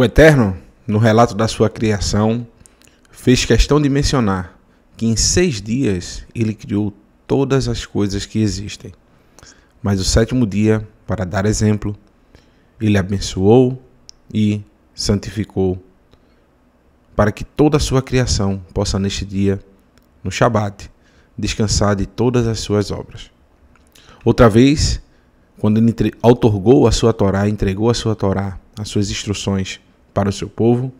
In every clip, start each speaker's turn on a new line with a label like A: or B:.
A: O Eterno, no relato da sua criação, fez questão de mencionar que em seis dias ele criou todas as coisas que existem. Mas o sétimo dia, para dar exemplo, ele abençoou e santificou, para que toda a sua criação possa neste dia, no Shabat, descansar de todas as suas obras. Outra vez, quando ele outorgou a sua Torá, entregou a sua Torá, as suas instruções para o seu povo.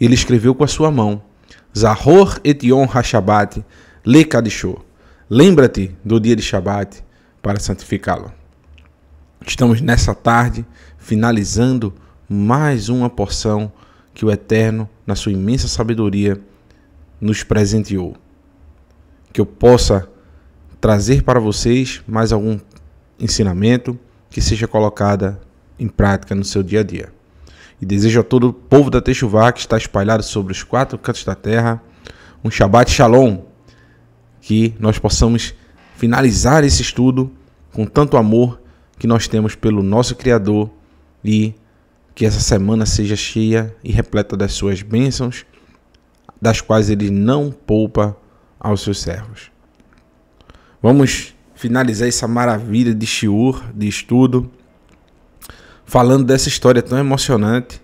A: Ele escreveu com a sua mão: Zahor etion hashabat, le lekadishô. Lembra-te do dia de Shabat para santificá-lo. Estamos nessa tarde finalizando mais uma porção que o Eterno, na sua imensa sabedoria, nos presenteou. Que eu possa trazer para vocês mais algum ensinamento que seja colocada em prática no seu dia a dia e desejo a todo o povo da Teixuvar que está espalhado sobre os quatro cantos da terra um Shabbat Shalom, que nós possamos finalizar esse estudo com tanto amor que nós temos pelo nosso Criador e que essa semana seja cheia e repleta das suas bênçãos, das quais ele não poupa aos seus servos. Vamos finalizar essa maravilha de shiur, de estudo falando dessa história tão emocionante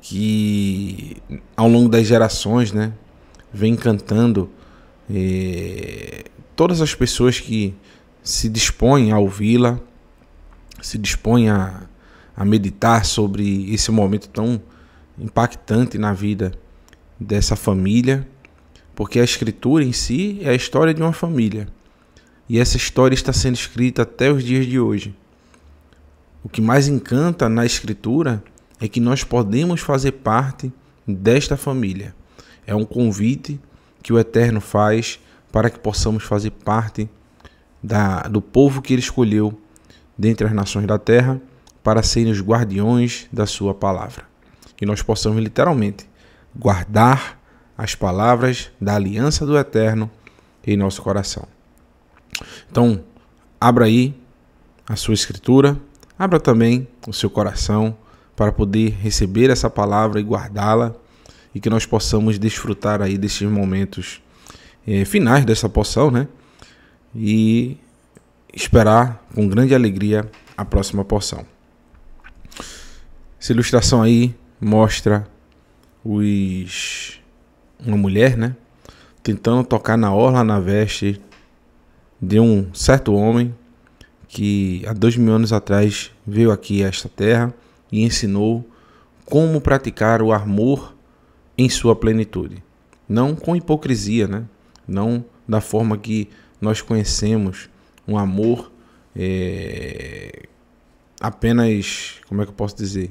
A: que ao longo das gerações, né, vem encantando eh, todas as pessoas que se dispõem a ouvi-la, se dispõem a, a meditar sobre esse momento tão impactante na vida dessa família, porque a escritura em si é a história de uma família. E essa história está sendo escrita até os dias de hoje. O que mais encanta na Escritura é que nós podemos fazer parte desta família. É um convite que o Eterno faz para que possamos fazer parte da, do povo que Ele escolheu dentre as nações da terra para serem os guardiões da Sua palavra. Que nós possamos literalmente guardar as palavras da aliança do Eterno em nosso coração. Então, abra aí a sua escritura, Abra também o seu coração para poder receber essa palavra e guardá-la e que nós possamos desfrutar aí desses momentos eh, finais dessa poção, né? E esperar com grande alegria a próxima porção. Essa ilustração aí mostra os uma mulher, né, tentando tocar na orla na veste de um certo homem que há dois mil anos atrás veio aqui a esta terra e ensinou como praticar o amor em sua plenitude. Não com hipocrisia, né? não da forma que nós conhecemos um amor é, apenas, como é que eu posso dizer?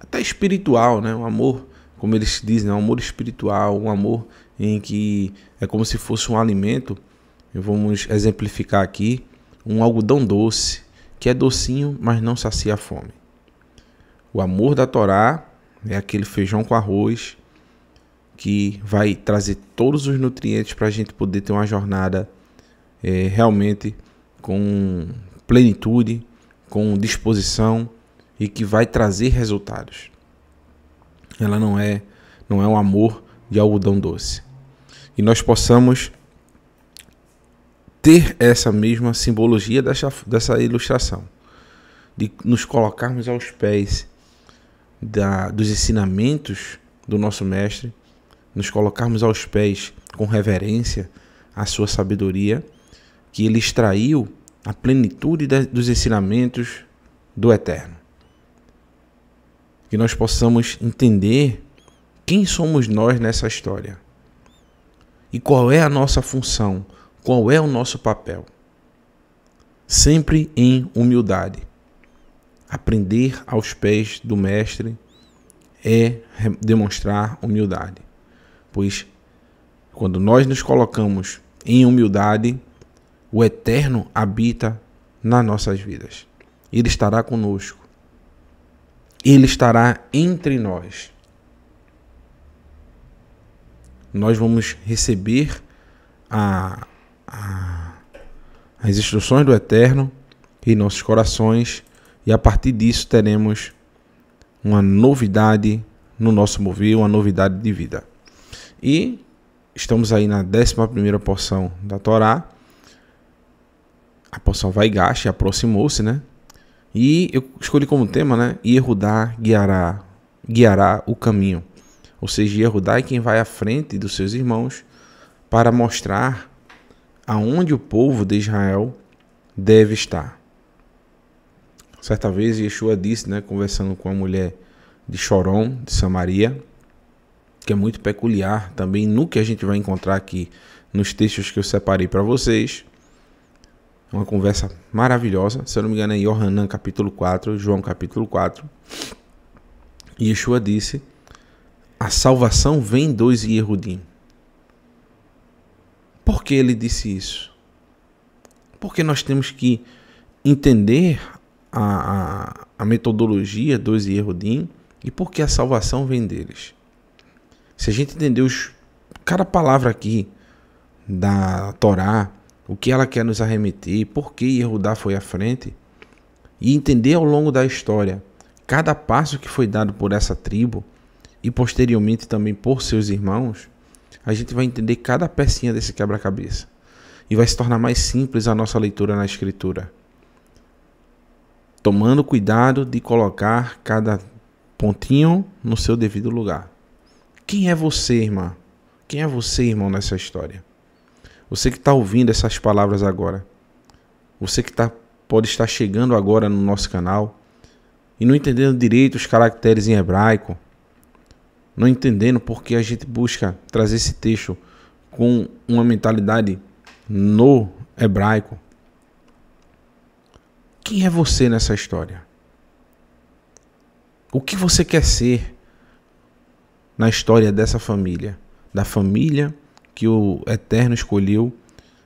A: Até espiritual, né? um amor, como eles dizem, né? um amor espiritual, um amor em que é como se fosse um alimento Vamos exemplificar aqui um algodão doce, que é docinho, mas não sacia a fome. O amor da Torá é aquele feijão com arroz que vai trazer todos os nutrientes para a gente poder ter uma jornada é, realmente com plenitude, com disposição e que vai trazer resultados. Ela não é não é um amor de algodão doce. E nós possamos ter essa mesma simbologia dessa, dessa ilustração, de nos colocarmos aos pés da, dos ensinamentos do nosso Mestre, nos colocarmos aos pés com reverência à sua sabedoria, que ele extraiu a plenitude de, dos ensinamentos do Eterno. Que nós possamos entender quem somos nós nessa história e qual é a nossa função qual é o nosso papel. Sempre em humildade. Aprender aos pés do Mestre é demonstrar humildade, pois quando nós nos colocamos em humildade, o Eterno habita nas nossas vidas. Ele estará conosco. Ele estará entre nós. Nós vamos receber a a, ah, as instruções do Eterno em nossos corações e a partir disso teremos uma novidade no nosso mover, uma novidade de vida. E estamos aí na 11 porção da Torá. A porção vai gaste, aproximou-se, né? E eu escolhi como tema, né? Yehudá guiará, guiará o caminho. Ou seja, Yehudá é quem vai à frente dos seus irmãos para mostrar aonde o povo de Israel deve estar. Certa vez Yeshua disse, né, conversando com a mulher de Chorom, de Samaria, que é muito peculiar também no que a gente vai encontrar aqui nos textos que eu separei para vocês. É Uma conversa maravilhosa, se eu não me engano é Yohanan capítulo 4, João capítulo 4. Yeshua disse: A salvação vem dos Yehudim. Por que ele disse isso? Porque nós temos que entender a, a, a metodologia dos Yehudim e porque a salvação vem deles. Se a gente entender os, cada palavra aqui da Torá, o que ela quer nos arremeter, por que Yehudá foi à frente, e entender ao longo da história cada passo que foi dado por essa tribo e posteriormente também por seus irmãos, a gente vai entender cada pecinha desse quebra-cabeça e vai se tornar mais simples a nossa leitura na escritura. Tomando cuidado de colocar cada pontinho no seu devido lugar. Quem é você, irmã? Quem é você, irmão, nessa história? Você que está ouvindo essas palavras agora, você que tá, pode estar chegando agora no nosso canal e não entendendo direito os caracteres em hebraico, não entendendo porque a gente busca trazer esse texto com uma mentalidade no hebraico. Quem é você nessa história? O que você quer ser na história dessa família? Da família que o Eterno escolheu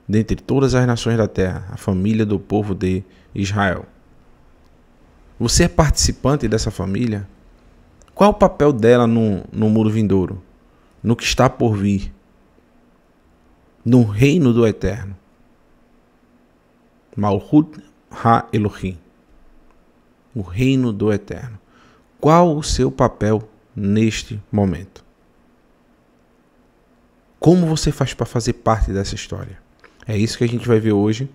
A: dentre todas as nações da terra, a família do povo de Israel. Você é participante dessa família? Qual é o papel dela no, no muro vindouro? No que está por vir? No reino do eterno? Malhut Ha Elohim. O reino do eterno. Qual o seu papel neste momento? Como você faz para fazer parte dessa história? É isso que a gente vai ver hoje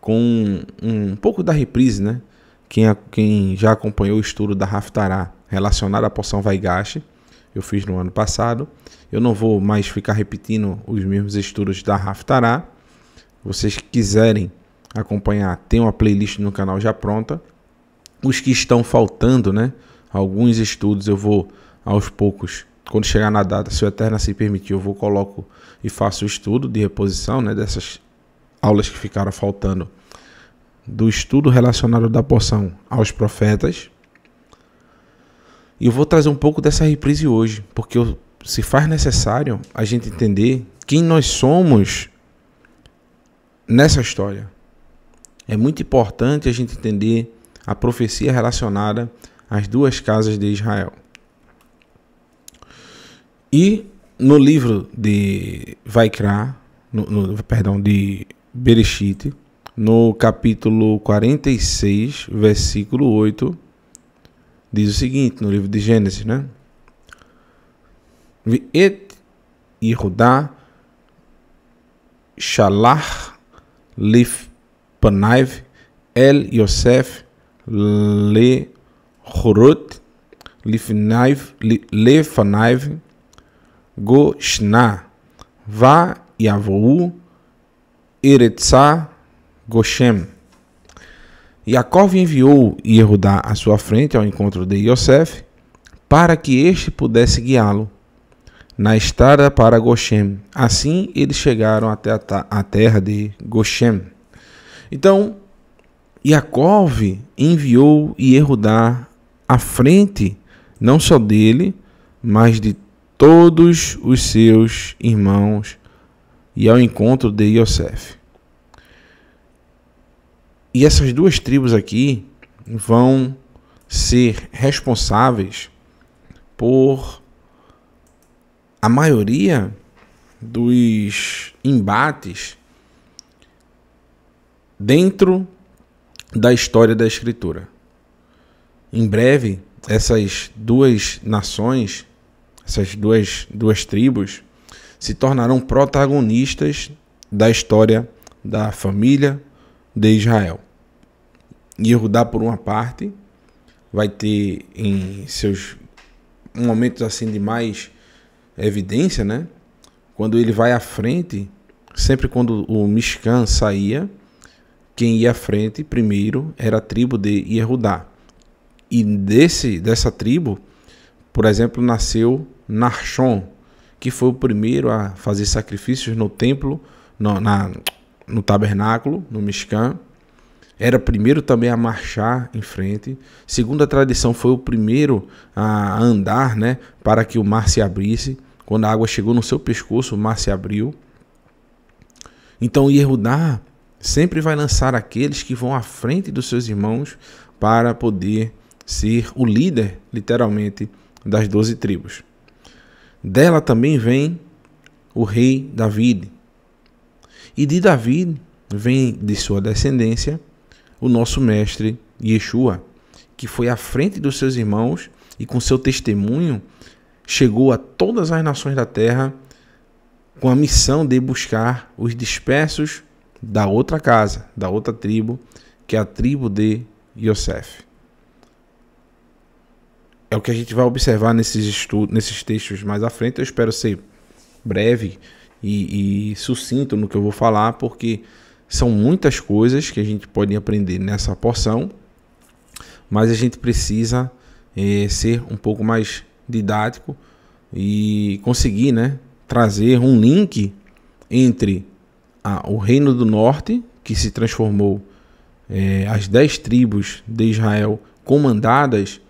A: com um pouco da reprise, né? Quem, quem já acompanhou o estudo da Raftará relacionado à poção Vaigashi, eu fiz no ano passado. Eu não vou mais ficar repetindo os mesmos estudos da Raftará. Vocês que quiserem acompanhar, tem uma playlist no canal já pronta. Os que estão faltando, né? Alguns estudos eu vou aos poucos, quando chegar na data, se o Eterna se permitir, eu vou coloco e faço o estudo de reposição, né, dessas aulas que ficaram faltando do estudo relacionado da porção aos profetas. E eu vou trazer um pouco dessa reprise hoje, porque se faz necessário a gente entender quem nós somos nessa história. É muito importante a gente entender a profecia relacionada às duas casas de Israel. E no livro de Vaikra, no, no, perdão, de Bereshit, no capítulo 46, versículo 8, diz o seguinte, no livro de Gênesis, né? Et Yehudá Shalach Lif Panaiv El Yosef Le Horot Lefanaiv shna Va Yavou Eretzah Goshem. Jacob enviou Yehudá à sua frente ao encontro de Yosef, para que este pudesse guiá-lo na estrada para Goshem. Assim eles chegaram até a, terra de Goshem. Então, Jacob enviou Yehudá à frente, não só dele, mas de todos os seus irmãos, e ao encontro de Yosef. E essas duas tribos aqui vão ser responsáveis por a maioria dos embates dentro da história da escritura. Em breve, essas duas nações, essas duas, duas tribos, se tornarão protagonistas da história da família, de Israel. E por uma parte, vai ter em seus momentos assim de mais evidência, né? Quando ele vai à frente, sempre quando o Mishkan saía, quem ia à frente primeiro era a tribo de Yehudá. E desse, dessa tribo, por exemplo, nasceu Narshon, que foi o primeiro a fazer sacrifícios no templo, no, na, no tabernáculo, no Mishkan. Era primeiro também a marchar em frente. Segundo a tradição, foi o primeiro a andar, né, para que o mar se abrisse. Quando a água chegou no seu pescoço, o mar se abriu. Então Yehudá sempre vai lançar aqueles que vão à frente dos seus irmãos para poder ser o líder, literalmente, das doze tribos. Dela também vem o rei David, e de Davi vem de sua descendência o nosso mestre Yeshua, que foi à frente dos seus irmãos e com seu testemunho chegou a todas as nações da terra com a missão de buscar os dispersos da outra casa, da outra tribo, que é a tribo de Yosef. É o que a gente vai observar nesses, estudos, nesses textos mais à frente. Eu espero ser breve e, e sucinto no que eu vou falar, porque são muitas coisas que a gente pode aprender nessa porção, mas a gente precisa é, ser um pouco mais didático e conseguir né, trazer um link entre a, o Reino do Norte, que se transformou é, as dez tribos de Israel comandadas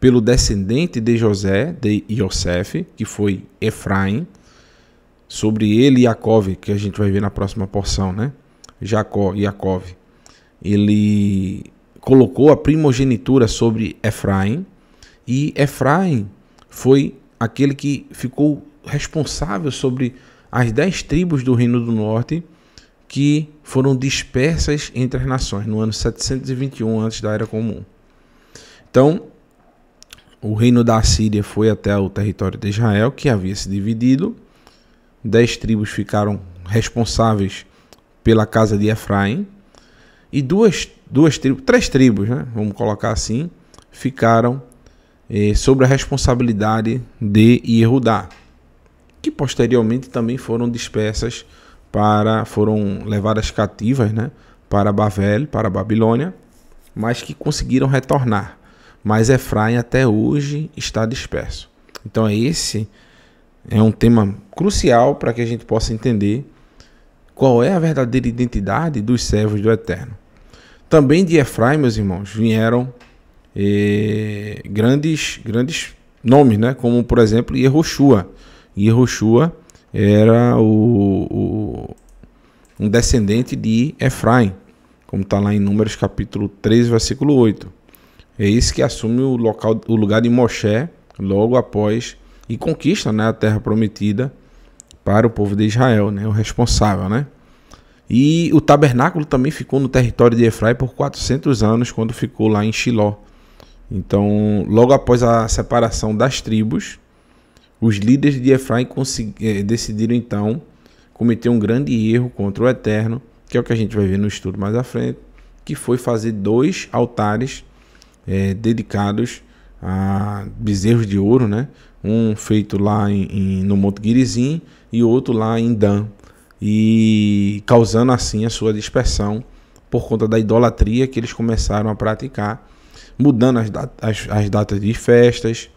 A: pelo descendente de José, de Yosef, que foi Efraim, sobre ele e Yaakov, que a gente vai ver na próxima porção, né? Jacó e Yaakov. Ele colocou a primogenitura sobre Efraim e Efraim foi aquele que ficou responsável sobre as dez tribos do Reino do Norte que foram dispersas entre as nações no ano 721 antes da Era Comum. Então, o reino da Síria foi até o território de Israel, que havia se dividido, dez tribos ficaram responsáveis pela casa de Efraim e duas, duas tribos, três tribos, né? vamos colocar assim, ficaram eh, sobre a responsabilidade de Yehudá, que posteriormente também foram dispersas para foram levadas cativas, né, para Babel para Babilônia, mas que conseguiram retornar. Mas Efraim até hoje está disperso. Então é esse é um tema crucial para que a gente possa entender qual é a verdadeira identidade dos servos do Eterno. Também de Efraim, meus irmãos, vieram eh, grandes, grandes nomes, né? como por exemplo Yehoshua. Yehoshua era o, o, um descendente de Efraim, como está lá em Números capítulo 3, versículo 8. É esse que assume o, local, o lugar de Moshe logo após e conquista né, a terra prometida para o povo de Israel, né, o responsável. Né? E o tabernáculo também ficou no território de Efraim por 400 anos, quando ficou lá em Shiló. Então, logo após a separação das tribos, os líderes de Efraim eh, decidiram então cometer um grande erro contra o Eterno, que é o que a gente vai ver no estudo mais à frente, que foi fazer dois altares é, dedicados a bezerros de ouro, né? um feito lá em, em, no Monte Guirizim e outro lá em Dan, e causando assim a sua dispersão por conta da idolatria que eles começaram a praticar, mudando as, dat as, as datas de festas,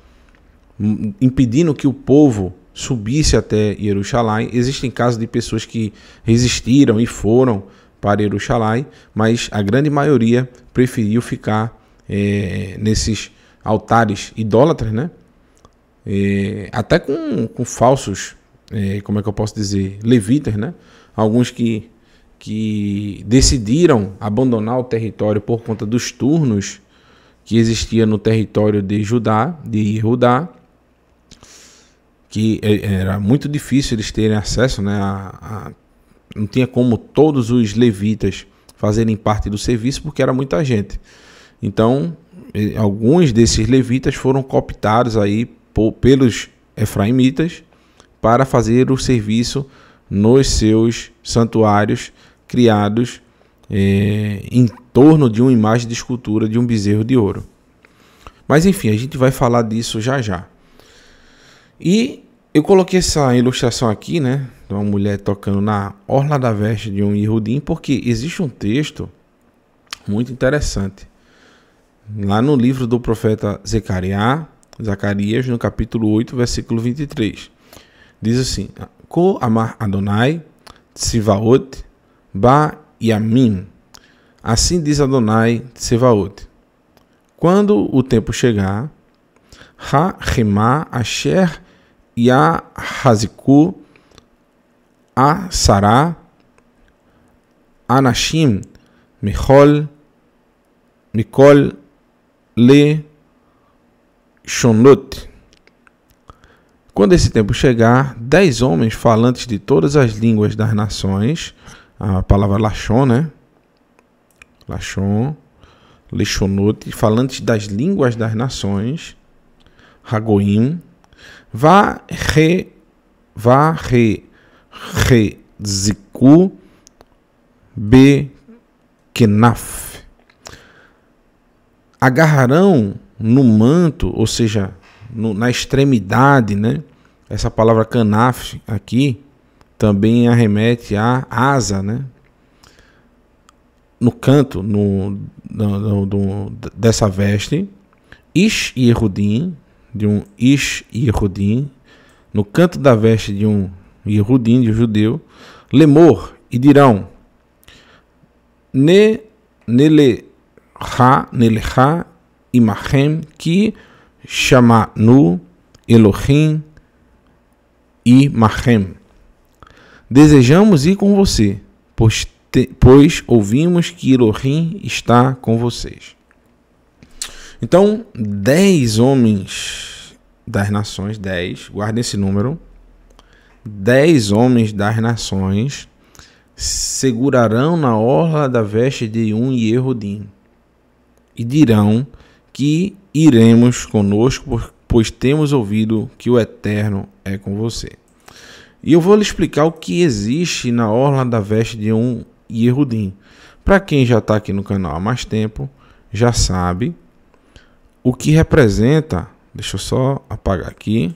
A: impedindo que o povo subisse até Jerusalém. Existem casos de pessoas que resistiram e foram para Jerusalém, mas a grande maioria preferiu ficar é, nesses altares idólatras, né? é, até com, com falsos, é, como é que eu posso dizer, levitas, né? Alguns que, que decidiram abandonar o território por conta dos turnos que existia no território de Judá, de Judá, que é, era muito difícil eles terem acesso, né? A, a, não tinha como todos os levitas fazerem parte do serviço porque era muita gente. Então, alguns desses levitas foram cooptados aí pelos efraimitas para fazer o serviço nos seus santuários criados é, em torno de uma imagem de escultura de um bezerro de ouro. Mas enfim, a gente vai falar disso já já. E eu coloquei essa ilustração aqui, né? De uma mulher tocando na orla da veste de um irudim, porque existe um texto muito interessante. Lá no livro do profeta Zecaria, Zacarias, no capítulo 8, versículo 23. Diz assim: Ko amar Adonai, Tsivaot, Ba Yamim. Assim diz Adonai, Tsivaot. Quando o tempo chegar, Ha Remá Asher Ya Haziku sará Anashim Mihol Mikol Le Shonot. Quando esse tempo chegar, dez homens falantes de todas as línguas das nações, a palavra Lachon, né? Lachon, Lechonot, falantes das línguas das nações, Hagoim, va re, va re, re, ziku, be, kenaf. Agarrarão no manto, ou seja, no, na extremidade, né? Essa palavra canaf aqui também arremete a asa, né? No canto no, no, no dessa veste, ish yehudim, de um ish yehudim, no canto da veste de um yehudim, de um judeu, lemor, e dirão, ne, nele, ha, nele, ha, imachem, que chamanu Elohim imachem. Desejamos ir com você, pois, te, pois ouvimos que Elohim está com vocês. Então, dez homens das nações, dez, guardem esse número, dez homens das nações segurarão na orla da veste de um Yehudim e dirão que iremos conosco, pois temos ouvido que o Eterno é com você. E eu vou lhe explicar o que existe na orla da veste de um Yehudim. Para quem já está aqui no canal há mais tempo, já sabe o que representa. Deixa eu só apagar aqui.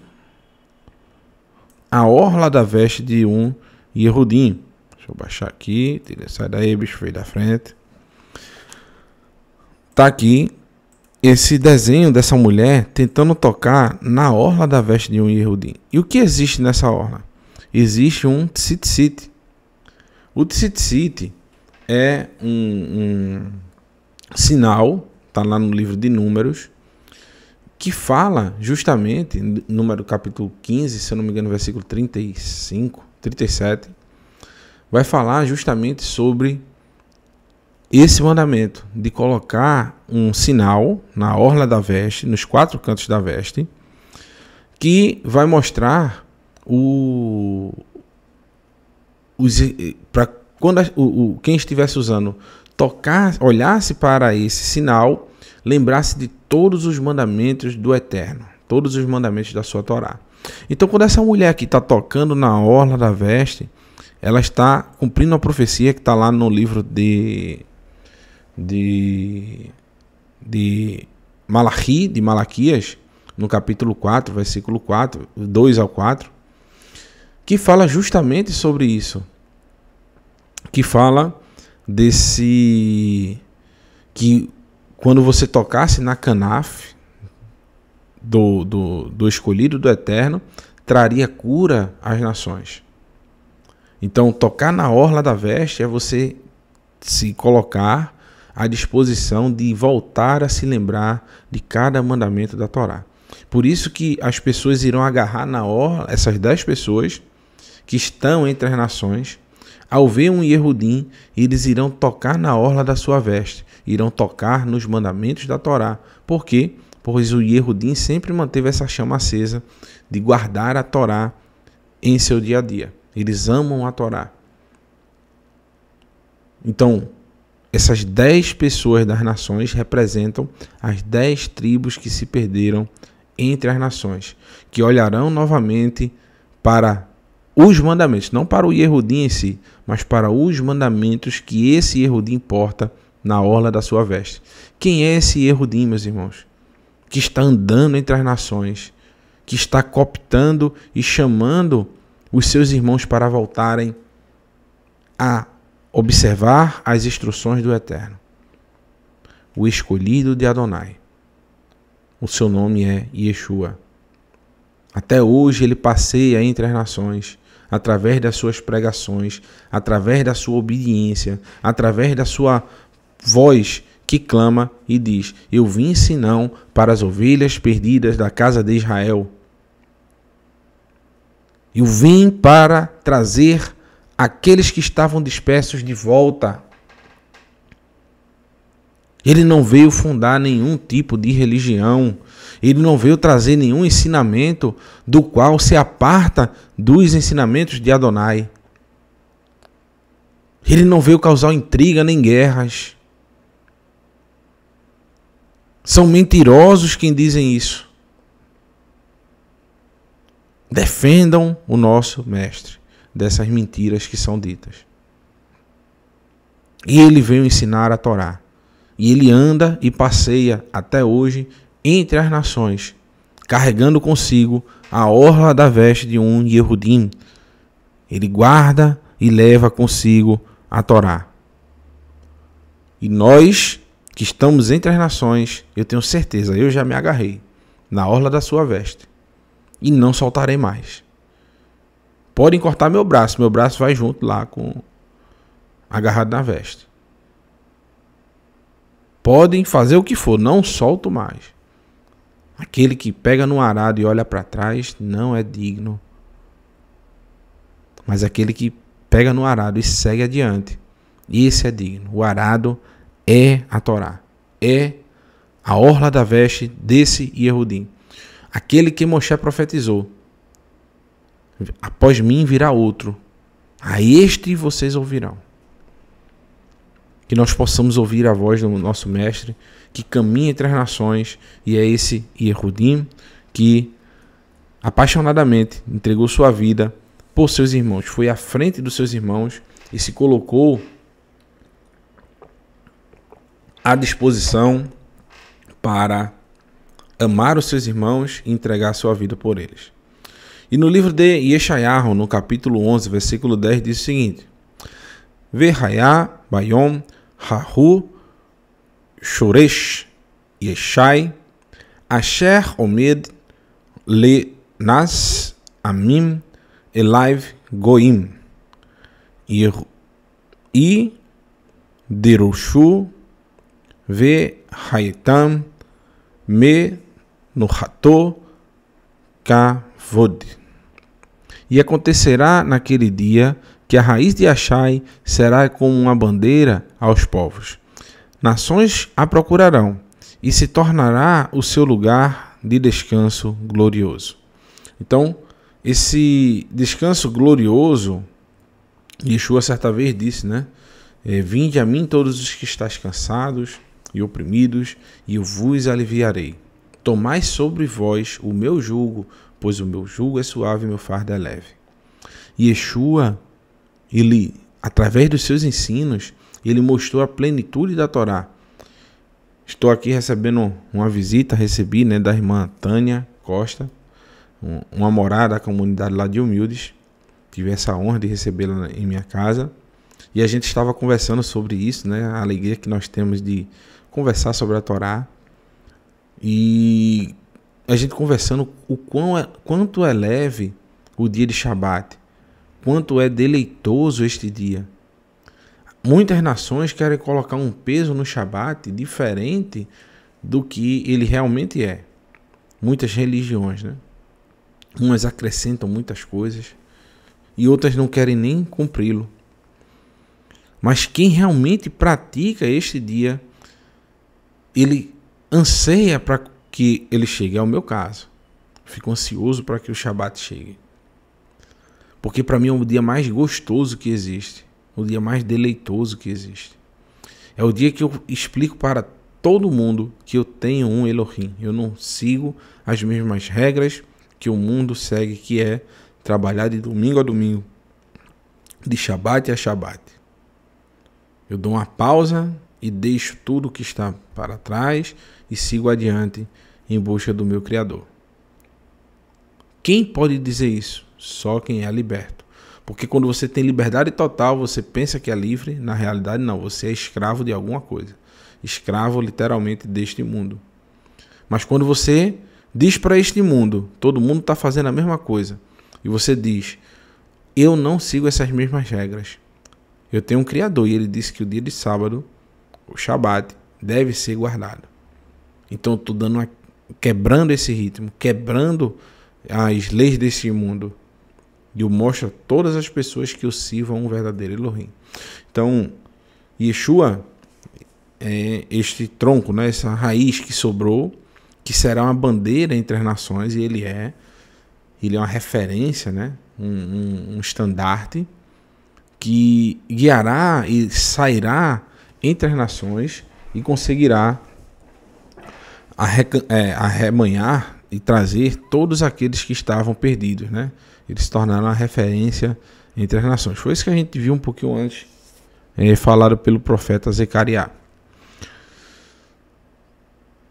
A: A orla da veste de um Yehudim. Deixa eu baixar aqui. sai daí, bicho feio da frente. Tá aqui esse desenho dessa mulher tentando tocar na orla da veste de um Yehudim. E o que existe nessa orla? Existe um tzitzit. O tzitzit é um, um sinal, está lá no livro de Números, que fala justamente, número capítulo 15, se eu não me engano, versículo 35, 37, vai falar justamente sobre esse mandamento de colocar um sinal na orla da veste, nos quatro cantos da veste, que vai mostrar o os para quando a, o, o, quem estivesse usando tocar, olhasse para esse sinal, lembrasse de todos os mandamentos do Eterno, todos os mandamentos da sua Torá. Então, quando essa mulher aqui está tocando na orla da veste, ela está cumprindo a profecia que está lá no livro de de, de Malachi, de Malaquias, no capítulo 4, versículo 4, 2 ao 4, que fala justamente sobre isso. Que fala desse. que quando você tocasse na Canaf do, do, do escolhido do Eterno, traria cura às nações. Então, tocar na orla da veste é você se colocar a disposição de voltar a se lembrar de cada mandamento da Torá. Por isso que as pessoas irão agarrar na orla essas dez pessoas que estão entre as nações, ao ver um Yehudim, eles irão tocar na orla da sua veste, irão tocar nos mandamentos da Torá. Por quê? Pois o Yehudim sempre manteve essa chama acesa de guardar a Torá em seu dia a dia. Eles amam a Torá. Então, essas dez pessoas das nações representam as dez tribos que se perderam entre as nações, que olharão novamente para os mandamentos, não para o Yehudim em si, mas para os mandamentos que esse Yehudim porta na orla da sua veste. Quem é esse Yehudim, meus irmãos? Que está andando entre as nações, que está cooptando e chamando os seus irmãos para voltarem a observar as instruções do Eterno. O escolhido de Adonai. O seu nome é Yeshua. Até hoje ele passeia entre as nações, através das suas pregações, através da sua obediência, através da sua voz que clama e diz: Eu vim senão para as ovelhas perdidas da casa de Israel. Eu vim para trazer aqueles que estavam dispersos de volta. Ele não veio fundar nenhum tipo de religião. Ele não veio trazer nenhum ensinamento do qual se aparta dos ensinamentos de Adonai. Ele não veio causar intriga nem guerras. São mentirosos quem dizem isso. Defendam o nosso Mestre dessas mentiras que são ditas. E ele veio ensinar a Torá. E ele anda e passeia até hoje entre as nações, carregando consigo a orla da veste de um Yehudim. Ele guarda e leva consigo a Torá. E nós que estamos entre as nações, eu tenho certeza, eu já me agarrei na orla da sua veste e não soltarei mais. Podem cortar meu braço, meu braço vai junto lá com agarrado na veste. Podem fazer o que for, não solto mais. Aquele que pega no arado e olha para trás não é digno. Mas aquele que pega no arado e segue adiante, esse é digno. O arado é a Torá, é a orla da veste desse Yehudim. Aquele que Moshe profetizou, Após mim virá outro. A este vocês ouvirão. Que nós possamos ouvir a voz do nosso Mestre, que caminha entre as nações, e é esse Yehudim que apaixonadamente entregou sua vida por seus irmãos. Foi à frente dos seus irmãos e se colocou à disposição para amar os seus irmãos e entregar sua vida por eles. E no livro de Yeshayahu, no capítulo 11, versículo 10, diz o seguinte: Verhayá, Bayom, Hahu, Shoresh, Yeshai, Asher Omed, Le Nas, Amim, Elaiv, Goim, e Derushu, Ve Hayetam, Me Nuhato, Kavod. E acontecerá naquele dia que a raiz de Achai será como uma bandeira aos povos. Nações a procurarão e se tornará o seu lugar de descanso glorioso. Então, esse descanso glorioso, Yeshua certa vez disse, né? É, vinde a mim todos os que estáis cansados e oprimidos, e eu vos aliviarei. Tomai sobre vós o meu jugo pois o meu jugo é suave e meu fardo é leve. Yeshua, ele, através dos seus ensinos, ele mostrou a plenitude da Torá. Estou aqui recebendo uma visita, recebi, né, da irmã Tânia Costa, uma morada da comunidade lá de Humildes. Tive essa honra de recebê-la em minha casa. E a gente estava conversando sobre isso, né? A alegria que nós temos de conversar sobre a Torá. E a gente conversando o quão é, quanto é leve o dia de Shabat, quanto é deleitoso este dia. Muitas nações querem colocar um peso no Shabat diferente do que ele realmente é. Muitas religiões, né? Umas acrescentam muitas coisas e outras não querem nem cumpri-lo. Mas quem realmente pratica este dia, ele anseia para que ele chegue. É o meu caso. Fico ansioso para que o Shabat chegue. Porque para mim é o dia mais gostoso que existe. O dia mais deleitoso que existe. É o dia que eu explico para todo mundo que eu tenho um Elohim. Eu não sigo as mesmas regras que o mundo segue, que é trabalhar de domingo a domingo, de Shabat a Shabat. Eu dou uma pausa e deixo tudo que está para trás e sigo adiante em busca do meu Criador. Quem pode dizer isso? Só quem é liberto. Porque quando você tem liberdade total, você pensa que é livre, na realidade, não, você é escravo de alguma coisa. Escravo, literalmente, deste mundo. Mas quando você diz para este mundo, todo mundo está fazendo a mesma coisa, e você diz, eu não sigo essas mesmas regras. Eu tenho um Criador e ele disse que o dia de sábado, o Shabat, deve ser guardado. Então eu estou dando uma quebrando esse ritmo, quebrando as leis desse mundo. E o mostra a todas as pessoas que o sirvam um verdadeiro Elohim. Então, Yeshua é este tronco, né, essa raiz que sobrou, que será uma bandeira entre as nações, e ele é, ele é uma referência, né, um, um, um estandarte que guiará e sairá entre as nações e conseguirá é, arremanhar e trazer todos aqueles que estavam perdidos, né? Eles se tornaram a referência entre as nações. Foi isso que a gente viu um pouquinho antes, é, falado pelo profeta Zecaria.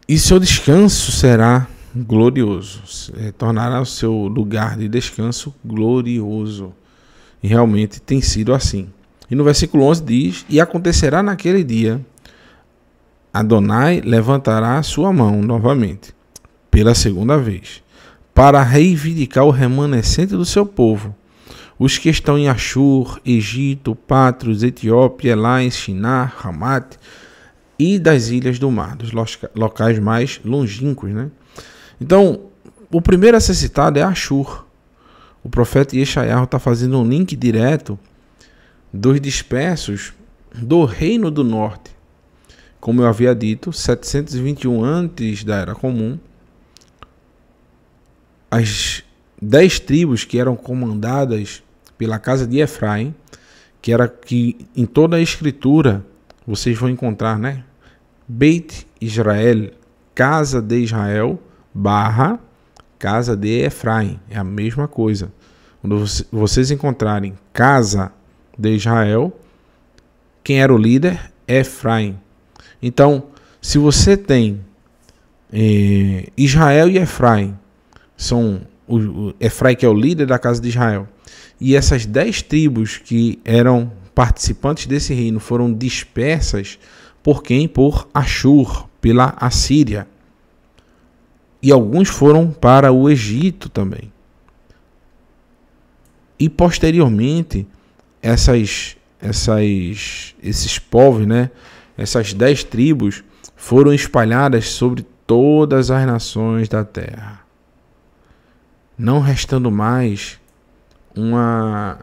A: E seu descanso será glorioso, é, tornará o seu lugar de descanso glorioso. E realmente tem sido assim. E no versículo 11 diz: E acontecerá naquele dia Adonai levantará a sua mão novamente, pela segunda vez, para reivindicar o remanescente do seu povo, os que estão em Ashur, Egito, Patros, Etiópia, Elais, Shinar, Hamat e das ilhas do mar, dos locais mais longínquos. Né? Então, o primeiro a ser citado é Ashur. O profeta Yeshayahu está fazendo um link direto dos dispersos do reino do norte como eu havia dito, 721 antes da Era Comum, as dez tribos que eram comandadas pela casa de Efraim, que era que em toda a escritura vocês vão encontrar, né? Beit Israel, casa de Israel, barra casa de Efraim, é a mesma coisa. Quando vocês encontrarem casa de Israel, quem era o líder? Efraim. Então, se você tem eh, Israel e Efraim, são o, o, Efraim que é o líder da casa de Israel, e essas dez tribos que eram participantes desse reino foram dispersas por quem? Por Ashur, pela Assíria. E alguns foram para o Egito também. E posteriormente, essas, essas, esses povos, né? essas dez tribos foram espalhadas sobre todas as nações da terra, não restando mais uma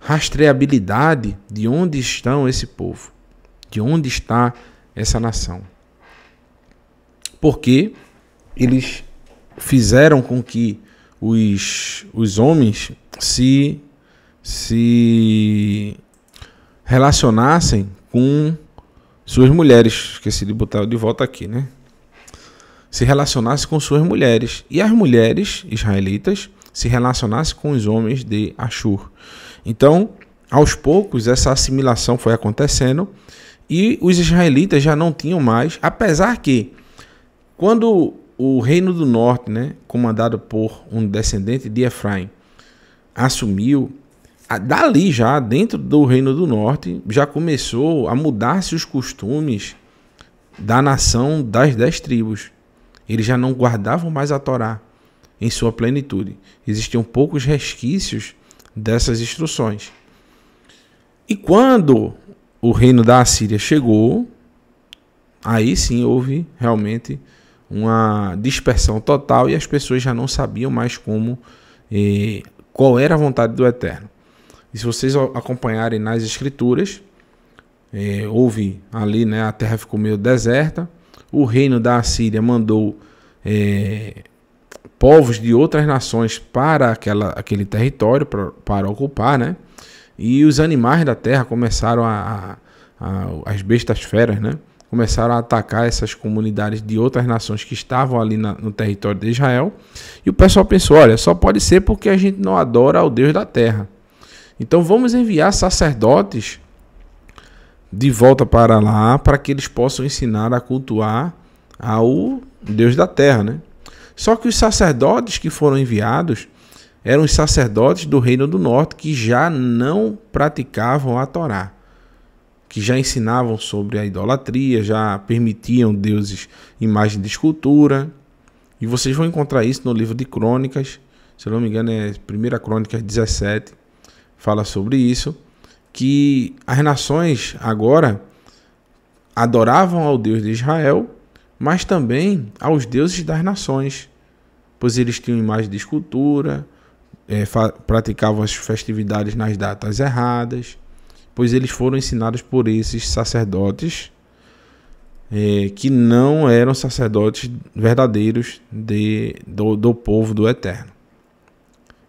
A: rastreabilidade de onde estão esse povo, de onde está essa nação. Porque eles fizeram com que os, os homens se, se relacionassem com suas mulheres, esqueci de botar de volta aqui, né? Se relacionasse com suas mulheres e as mulheres israelitas se relacionassem com os homens de Ashur. Então, aos poucos essa assimilação foi acontecendo e os israelitas já não tinham mais, apesar que quando o reino do norte, né, comandado por um descendente de Efraim, assumiu dali já, dentro do Reino do Norte, já começou a mudar-se os costumes da nação das dez tribos. Eles já não guardavam mais a Torá em sua plenitude. Existiam poucos resquícios dessas instruções. E quando o reino da Assíria chegou, aí sim houve realmente uma dispersão total e as pessoas já não sabiam mais como eh, qual era a vontade do Eterno. E se vocês acompanharem nas escrituras, é, houve ali, né, a terra ficou meio deserta. O reino da Assíria mandou é, povos de outras nações para aquela, aquele território para, para ocupar, né? E os animais da terra começaram a, a, a as bestas feras, né? Começaram a atacar essas comunidades de outras nações que estavam ali na, no território de Israel. E o pessoal pensou: olha, só pode ser porque a gente não adora ao Deus da terra. Então vamos enviar sacerdotes de volta para lá para que eles possam ensinar a cultuar ao Deus da terra, né? Só que os sacerdotes que foram enviados eram os sacerdotes do reino do norte que já não praticavam a Torá, que já ensinavam sobre a idolatria, já permitiam deuses imagem de escultura. E vocês vão encontrar isso no livro de Crônicas, se não me engano é 1 Crônicas 17 fala sobre isso, que as nações agora adoravam ao Deus de Israel, mas também aos deuses das nações, pois eles tinham imagem de escultura, é, praticavam as festividades nas datas erradas, pois eles foram ensinados por esses sacerdotes é, que não eram sacerdotes verdadeiros de, do, do povo do Eterno.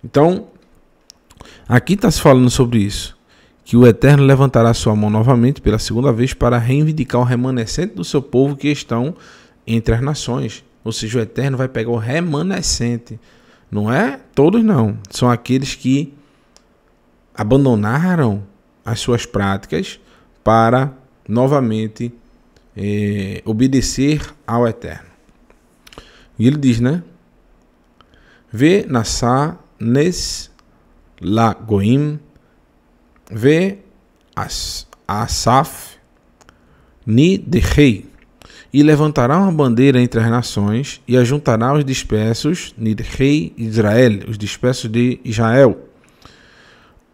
A: Então, Aqui está se falando sobre isso, que o Eterno levantará sua mão novamente pela segunda vez para reivindicar o remanescente do seu povo que estão entre as nações. Ou seja, o Eterno vai pegar o remanescente. Não é todos, não. São aqueles que abandonaram as suas práticas para novamente eh, obedecer ao Eterno. E ele diz, né? Vê Nassá nesse Lagoim, Ve-Asaf, rei e levantará uma bandeira entre as nações, e ajuntará os dispersos, rei Israel, os dispersos de Israel.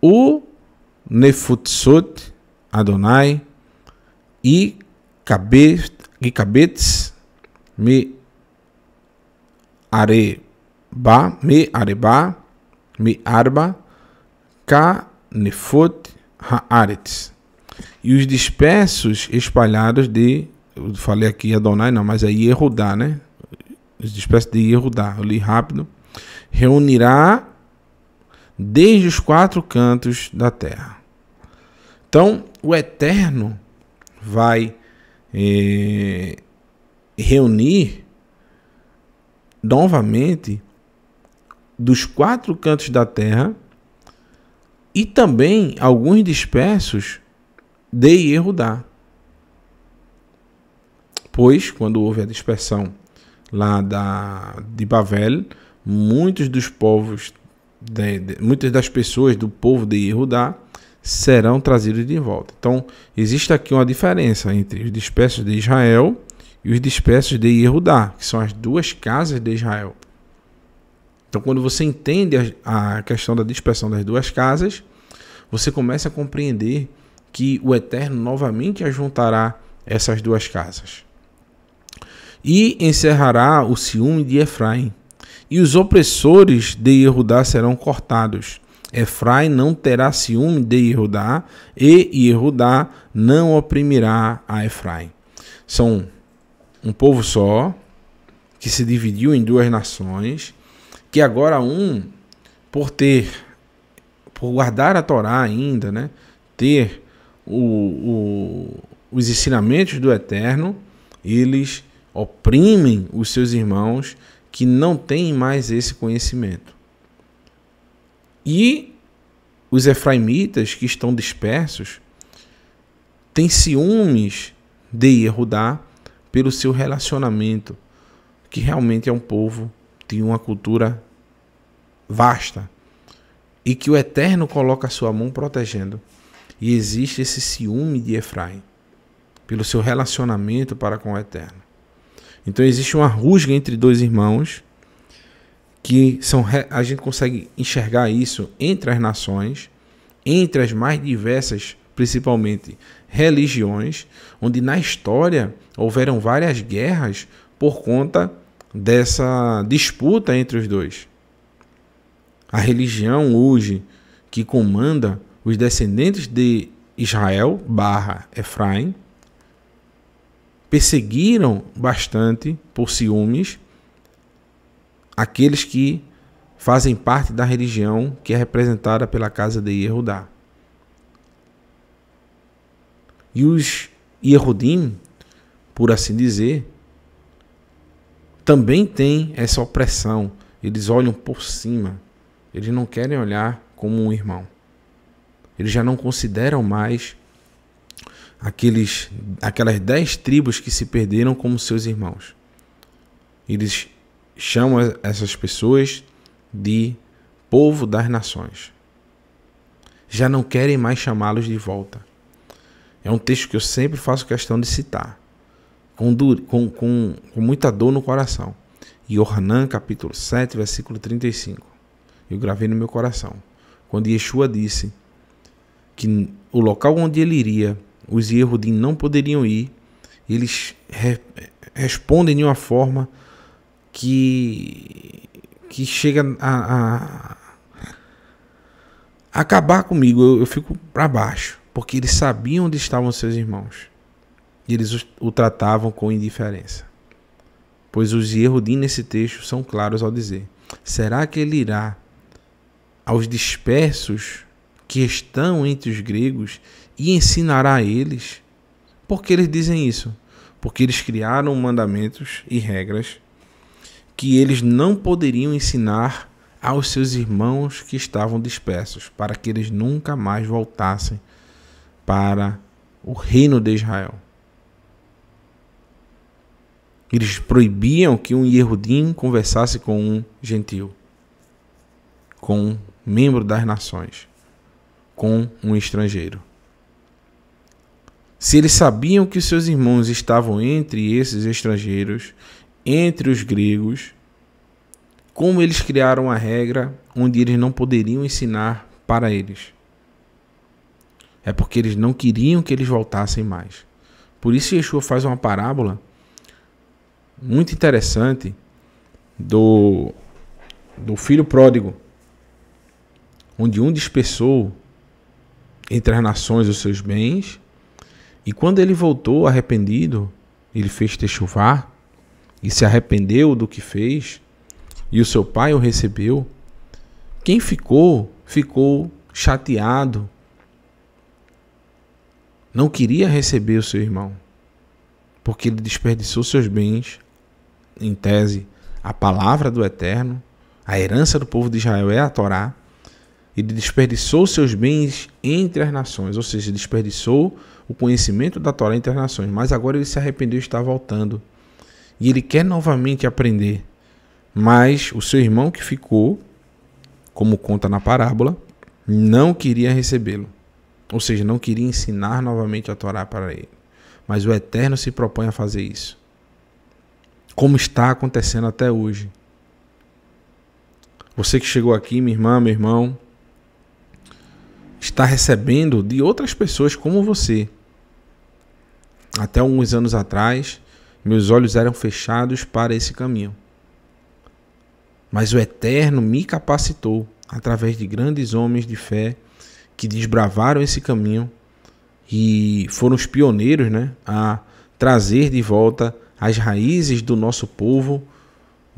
A: O Nefutsot, Adonai, e Cabetes, Me Areba, Me Areba, Me Arba, ca Nefot Haaretz. E os dispersos espalhados de. Eu falei aqui Adonai, não, mas é Yehudá, né? Os dispersos de Yehudá. Eu li rápido. Reunirá desde os quatro cantos da terra. Então, o Eterno vai eh, reunir novamente dos quatro cantos da terra e também alguns dispersos de e erro dá. Pois, quando houve a dispersão lá da, de Bavel, muitos dos povos, de, de, muitas das pessoas do povo de Yehudá serão trazidos de volta. Então, existe aqui uma diferença entre os dispersos de Israel e os dispersos de Yehudá, que são as duas casas de Israel. Então, quando você entende a questão da dispersão das duas casas, você começa a compreender que o Eterno novamente ajuntará essas duas casas. E encerrará o ciúme de Efraim. E os opressores de Yehudá serão cortados. Efraim não terá ciúme de Yehudá, e Yehudá não oprimirá a Efraim. São um povo só, que se dividiu em duas nações, que agora um, por ter, por guardar a Torá ainda, né, ter o, o, os ensinamentos do Eterno, eles oprimem os seus irmãos que não têm mais esse conhecimento. E os efraimitas que estão dispersos têm ciúmes de Yehudá pelo seu relacionamento, que realmente é um povo tinha uma cultura vasta e que o Eterno coloca a sua mão protegendo. E existe esse ciúme de Efraim pelo seu relacionamento para com o Eterno. Então existe uma rusga entre dois irmãos que são a gente consegue enxergar isso entre as nações, entre as mais diversas, principalmente religiões, onde na história houveram várias guerras por conta dessa disputa entre os dois. A religião hoje que comanda os descendentes de Israel barra Efraim perseguiram bastante por ciúmes aqueles que fazem parte da religião que é representada pela casa de Yehudá. E os Yehudim, por assim dizer, também tem essa opressão. Eles olham por cima. Eles não querem olhar como um irmão. Eles já não consideram mais aqueles, aquelas dez tribos que se perderam como seus irmãos. Eles chamam essas pessoas de povo das nações. Já não querem mais chamá-los de volta. É um texto que eu sempre faço questão de citar com, com, com, com muita dor no coração. E Ornan, capítulo 7, versículo 35. Eu gravei no meu coração. Quando Yeshua disse que o local onde ele iria, os Yehudim não poderiam ir, eles re respondem de uma forma que, que chega a, a acabar comigo. Eu, eu fico para baixo, porque eles sabiam onde estavam seus irmãos eles o tratavam com indiferença. Pois os Yehudim nesse texto são claros ao dizer: será que ele irá aos dispersos que estão entre os gregos e ensinará a eles? Por que eles dizem isso? Porque eles criaram mandamentos e regras que eles não poderiam ensinar aos seus irmãos que estavam dispersos, para que eles nunca mais voltassem para o reino de Israel. Eles proibiam que um Yehudim conversasse com um gentil, com um membro das nações, com um estrangeiro. Se eles sabiam que seus irmãos estavam entre esses estrangeiros, entre os gregos, como eles criaram a regra onde eles não poderiam ensinar para eles? É porque eles não queriam que eles voltassem mais. Por isso, Yeshua faz uma parábola muito interessante do, do filho pródigo, onde um dispersou entre as nações os seus bens, e quando ele voltou arrependido, ele fez techuvar e se arrependeu do que fez, e o seu pai o recebeu. Quem ficou, ficou chateado. Não queria receber o seu irmão, porque ele desperdiçou seus bens em tese, a palavra do Eterno, a herança do povo de Israel é a Torá, ele desperdiçou seus bens entre as nações, ou seja, desperdiçou o conhecimento da Torá entre as nações, mas agora ele se arrependeu e está voltando. E ele quer novamente aprender, mas o seu irmão que ficou, como conta na parábola, não queria recebê-lo, ou seja, não queria ensinar novamente a Torá para ele. Mas o Eterno se propõe a fazer isso como está acontecendo até hoje. Você que chegou aqui, minha irmã, meu irmão, está recebendo de outras pessoas como você. Até alguns anos atrás, meus olhos eram fechados para esse caminho. Mas o Eterno me capacitou através de grandes homens de fé que desbravaram esse caminho e foram os pioneiros né, a trazer de volta as raízes do nosso povo,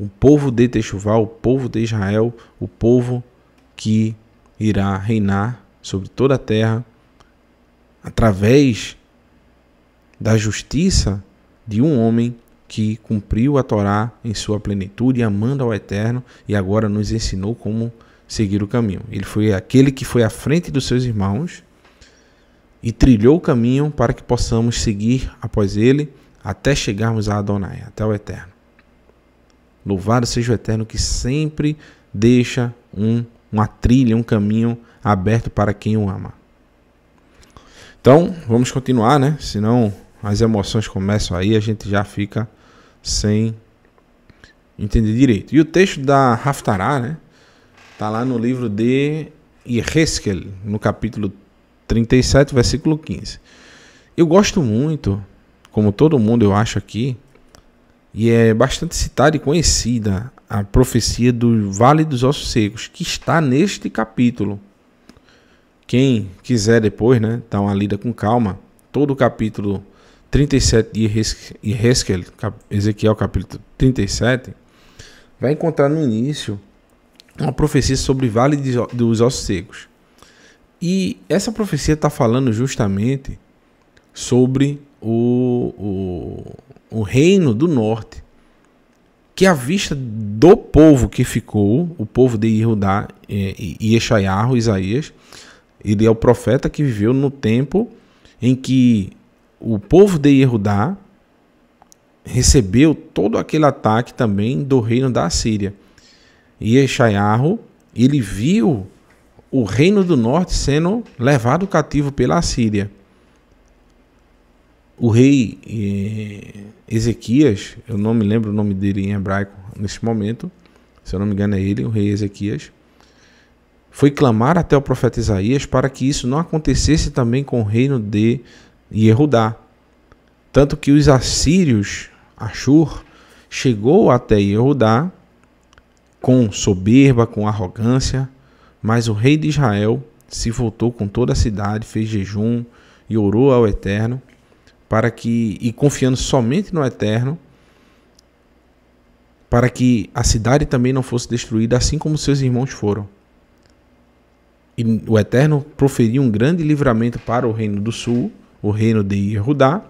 A: o povo de Techuvá, o povo de Israel, o povo que irá reinar sobre toda a terra através da justiça de um homem que cumpriu a Torá em sua plenitude, amando ao Eterno e agora nos ensinou como seguir o caminho. Ele foi aquele que foi à frente dos seus irmãos e trilhou o caminho para que possamos seguir após ele até chegarmos a Adonai, até o Eterno. Louvado seja o Eterno que sempre deixa um, uma trilha, um caminho aberto para quem o ama. Então, vamos continuar, né? Senão as emoções começam aí, a gente já fica sem entender direito. E o texto da Haftarah, né? Tá lá no livro de Ezequiel, no capítulo 37, versículo 15. Eu gosto muito como todo mundo eu acho aqui, e é bastante citada e conhecida a profecia do Vale dos Ossos Secos, que está neste capítulo. Quem quiser depois, né, dar uma lida com calma, todo o capítulo 37 de Ezequiel, Ezequiel capítulo 37, vai encontrar no início uma profecia sobre o Vale dos Ossos Secos. E essa profecia está falando justamente sobre o, o, o reino do norte, que à vista do povo que ficou, o povo de Irudá, eh, e Yeshayahu, Isaías, ele é o profeta que viveu no tempo em que o povo de Irudá recebeu todo aquele ataque também do reino da Síria. E Yeshayahu, ele viu o reino do norte sendo levado cativo pela Síria o rei eh, Ezequias, eu não me lembro o nome dele em hebraico neste momento, se eu não me engano é ele, o rei Ezequias, foi clamar até o profeta Isaías para que isso não acontecesse também com o reino de Yehudá. Tanto que os assírios, Ashur, chegou até Yehudá com soberba, com arrogância, mas o rei de Israel se voltou com toda a cidade, fez jejum e orou ao Eterno para que e confiando somente no Eterno, para que a cidade também não fosse destruída, assim como seus irmãos foram. E o Eterno proferiu um grande livramento para o reino do sul, o reino de Yehudá,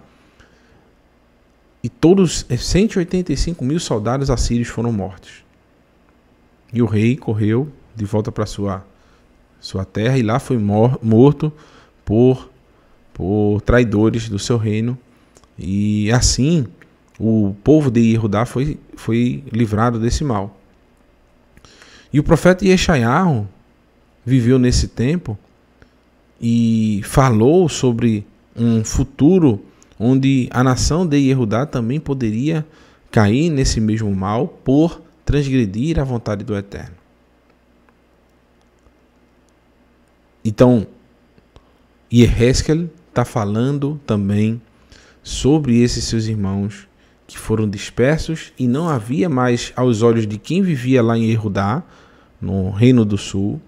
A: e todos 185 eh, mil soldados assírios foram mortos. E o rei correu de volta para sua sua terra e lá foi mor morto por por traidores do seu reino. E assim, o povo de Yehudá foi, foi livrado desse mal. E o profeta Yeshayahu viveu nesse tempo e falou sobre um futuro onde a nação de Yehudá também poderia cair nesse mesmo mal por transgredir a vontade do Eterno. Então, Yeheskel está falando também sobre esses seus irmãos que foram dispersos e não havia mais, aos olhos de quem vivia lá em Erudá, no Reino do Sul,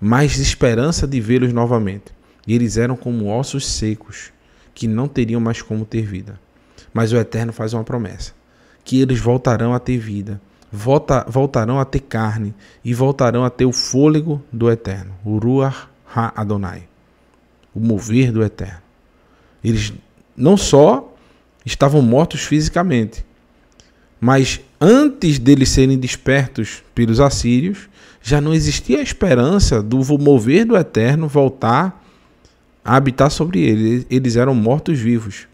A: mais esperança de vê-los novamente. E eles eram como ossos secos, que não teriam mais como ter vida. Mas o Eterno faz uma promessa: que eles voltarão a ter vida, volta, voltarão a ter carne e voltarão a ter o fôlego do Eterno, o Ruach Ha-Adonai, o mover do Eterno. Eles não só estavam mortos fisicamente, mas antes deles serem despertos pelos assírios, já não existia a esperança do mover do Eterno voltar a habitar sobre eles. Eles eram mortos vivos,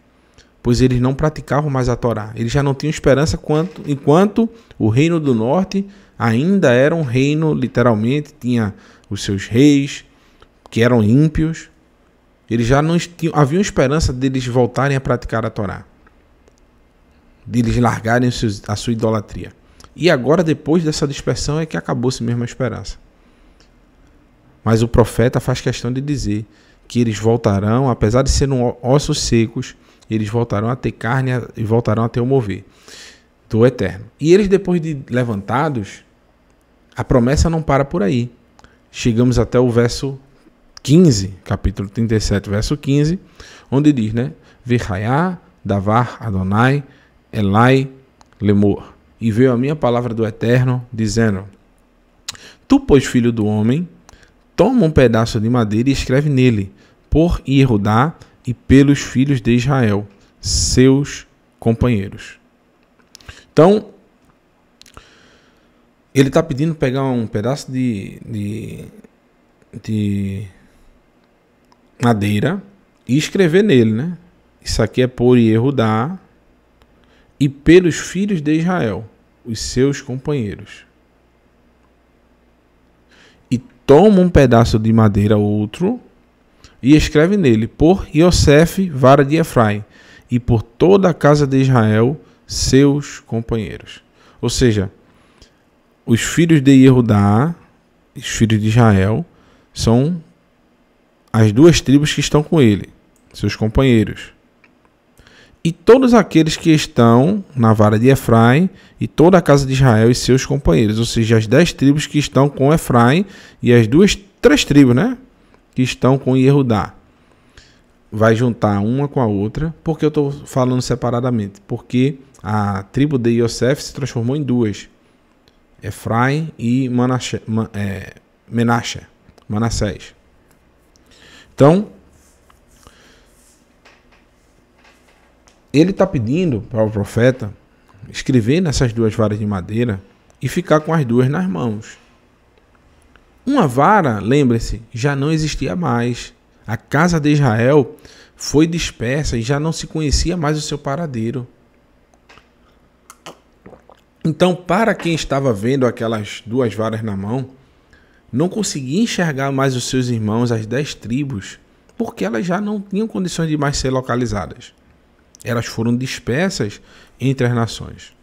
A: pois eles não praticavam mais a Torá. Eles já não tinham esperança quanto, enquanto o reino do norte ainda era um reino, literalmente, tinha os seus reis, que eram ímpios, eles já não tinham, uma esperança deles voltarem a praticar a Torá, deles largarem a sua idolatria. E agora, depois dessa dispersão, é que acabou-se mesmo a esperança. Mas o profeta faz questão de dizer que eles voltarão, apesar de serem ossos secos, eles voltarão a ter carne e voltarão a ter o mover do eterno. E eles, depois de levantados, a promessa não para por aí. Chegamos até o verso 15, capítulo 37, verso 15, onde diz, né? Virraiá, Davar, Adonai, Elai, Lemor. E veio a minha palavra do Eterno, dizendo: Tu, pois, filho do homem, toma um pedaço de madeira e escreve nele, por Irudá e pelos filhos de Israel, seus companheiros. Então, ele está pedindo pegar um pedaço de, de, de madeira e escrever nele, né? Isso aqui é por erro da e pelos filhos de Israel, os seus companheiros. E toma um pedaço de madeira outro e escreve nele por Yosef, vara de Efraim, e por toda a casa de Israel, seus companheiros. Ou seja, os filhos de Yehudá, os filhos de Israel, são as duas tribos que estão com ele, seus companheiros. E todos aqueles que estão na vara de Efraim, e toda a casa de Israel e seus companheiros, ou seja, as dez tribos que estão com Efraim, e as duas, três tribos, né? Que estão com Yehudá. Vai juntar uma com a outra, porque eu estou falando separadamente, porque a tribo de Yosef se transformou em duas: Efraim e é, Manassés. Manassés. Então, ele está pedindo para o profeta escrever nessas duas varas de madeira e ficar com as duas nas mãos. Uma vara, lembre-se, já não existia mais. A casa de Israel foi dispersa e já não se conhecia mais o seu paradeiro. Então, para quem estava vendo aquelas duas varas na mão, não conseguia enxergar mais os seus irmãos, as dez tribos, porque elas já não tinham condições de mais ser localizadas. Elas foram dispersas entre as nações.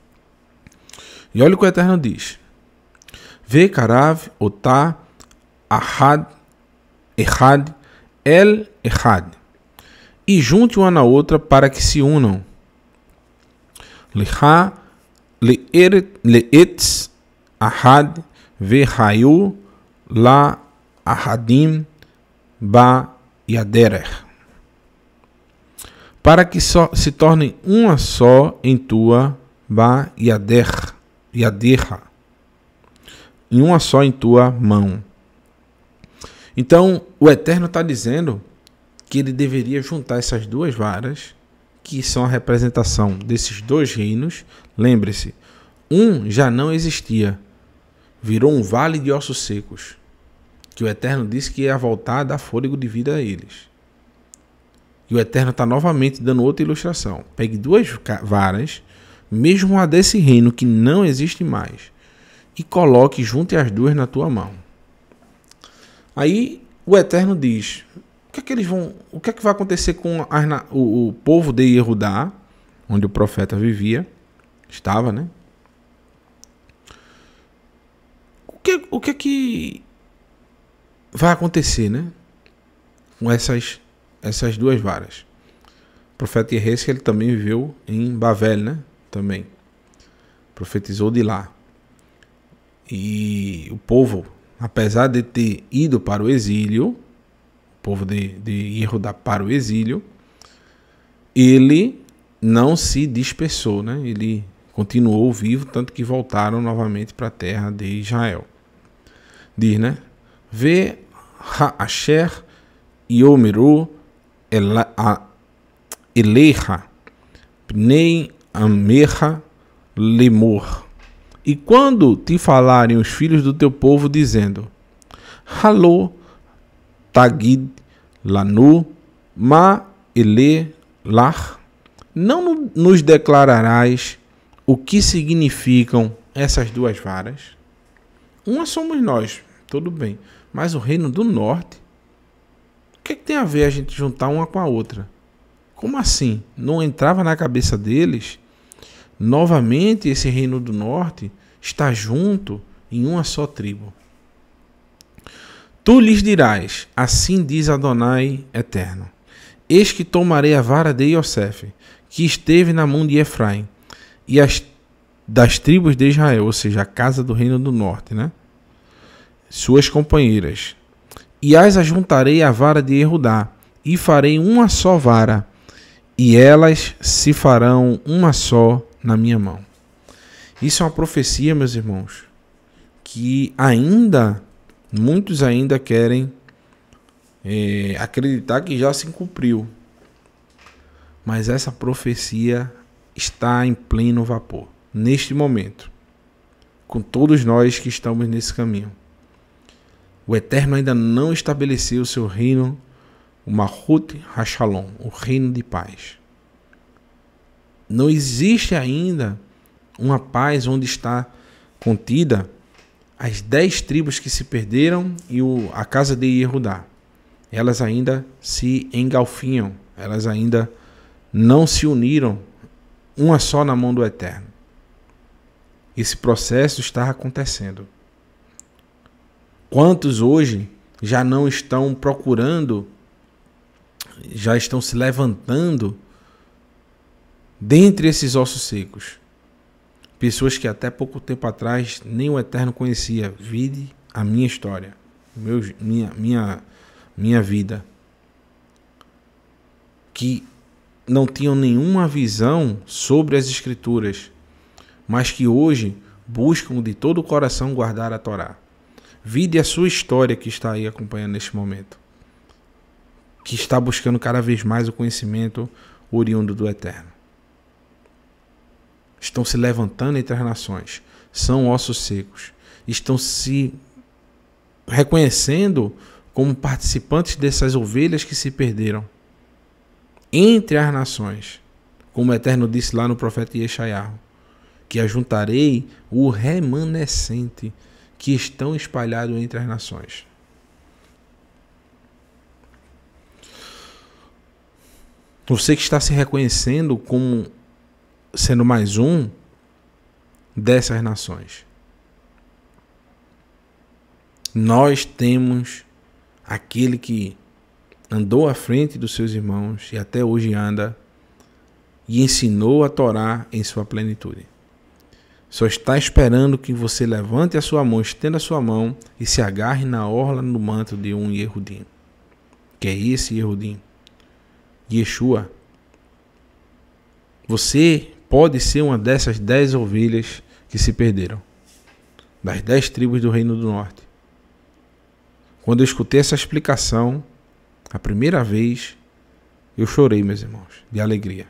A: E olha o que o Eterno diz: Ve Karav, Otá, Ahad, Ehad, El Ehad, e junte uma na outra para que se unam. Leha, Leetz, Ahad, Verrayu, la ahadim ba yaderer. Para que só se tornem uma só em tua ba yader, yaderra. Em uma só em tua mão. Então, o Eterno está dizendo que ele deveria juntar essas duas varas, que são a representação desses dois reinos. Lembre-se, um já não existia, virou um vale de ossos secos, que o Eterno disse que ia voltar a dar fôlego de vida a eles. E o Eterno está novamente dando outra ilustração. Pegue duas varas, mesmo a desse reino que não existe mais, e coloque junte as duas na tua mão. Aí o Eterno diz: o que é que eles vão, o que é que vai acontecer com o, o, povo de Yehudá, onde o profeta vivia, estava, né? que, o que é que vai acontecer, né? Com essas, essas duas varas. O profeta que ele também viveu em Bavel, né? Também. Profetizou de lá. E o povo, apesar de ter ido para o exílio, o povo de, de Yehuda para o exílio, ele não se dispersou, né? Ele continuou vivo, tanto que voltaram novamente para a terra de Israel diz, né? Vê Ha'asher Yomeru Eleha Pnei Amecha Lemor. E quando te falarem os filhos do teu povo, dizendo: Halô Tagid Lanu Ma Ele Lar, não nos declararás o que significam essas duas varas? Uma somos nós, tudo bem. Mas o Reino do Norte, o que, é que tem a ver a gente juntar uma com a outra? Como assim? Não entrava na cabeça deles? Novamente, esse Reino do Norte está junto em uma só tribo. Tu lhes dirás: Assim diz Adonai Eterno: Eis que tomarei a vara de Yosef, que esteve na mão de Efraim, e as das tribos de Israel, ou seja, a casa do reino do norte, né? suas companheiras. E as ajuntarei à vara de Erudá, e farei uma só vara, e elas se farão uma só na minha mão. Isso é uma profecia, meus irmãos, que ainda, muitos ainda querem é, acreditar que já se cumpriu. Mas essa profecia está em pleno vapor, neste momento, com todos nós que estamos nesse caminho. O Eterno ainda não estabeleceu o seu reino, o Mahut Hashalom, o reino de paz. Não existe ainda uma paz onde está contida as dez tribos que se perderam e o, a casa de Yehudá. Elas ainda se engalfinham, elas ainda não se uniram, uma só na mão do Eterno. Esse processo está acontecendo. Quantos hoje já não estão procurando, já estão se levantando dentre esses ossos secos? Pessoas que até pouco tempo atrás nem o Eterno conhecia. Vide a minha história, meu, minha, minha, minha vida. Que não tinham nenhuma visão sobre as Escrituras, mas que hoje buscam de todo o coração guardar a Torá. Vide a sua história que está aí acompanhando neste momento, que está buscando cada vez mais o conhecimento oriundo do Eterno. Estão se levantando entre as nações, são ossos secos, estão se reconhecendo como participantes dessas ovelhas que se perderam entre as nações, como o Eterno disse lá no profeta Yeshayahu, que ajuntarei o remanescente que estão espalhados entre as nações. Você que está se reconhecendo como sendo mais um dessas nações. Nós temos aquele que andou à frente dos seus irmãos e até hoje anda e ensinou a Torá em sua plenitude. Só está esperando que você levante a sua mão, estenda a sua mão e se agarre na orla no manto de um Yehudim. Que é esse Yehudim? Yeshua. Você pode ser uma dessas dez ovelhas que se perderam, das dez tribos do Reino do Norte. Quando eu escutei essa explicação, a primeira vez, eu chorei, meus irmãos, de alegria.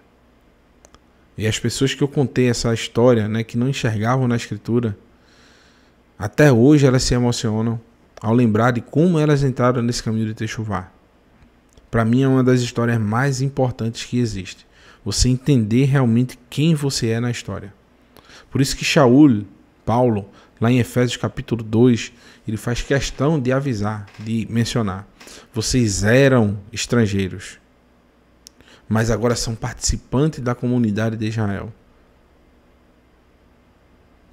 A: E as pessoas que eu contei essa história, né, que não enxergavam na escritura, até hoje elas se emocionam ao lembrar de como elas entraram nesse caminho de Techuvá. Para mim é uma das histórias mais importantes que existe. Você entender realmente quem você é na história. Por isso que Shaul, Paulo, lá em Efésios capítulo 2, ele faz questão de avisar, de mencionar: vocês eram estrangeiros mas agora são participantes da comunidade de Israel.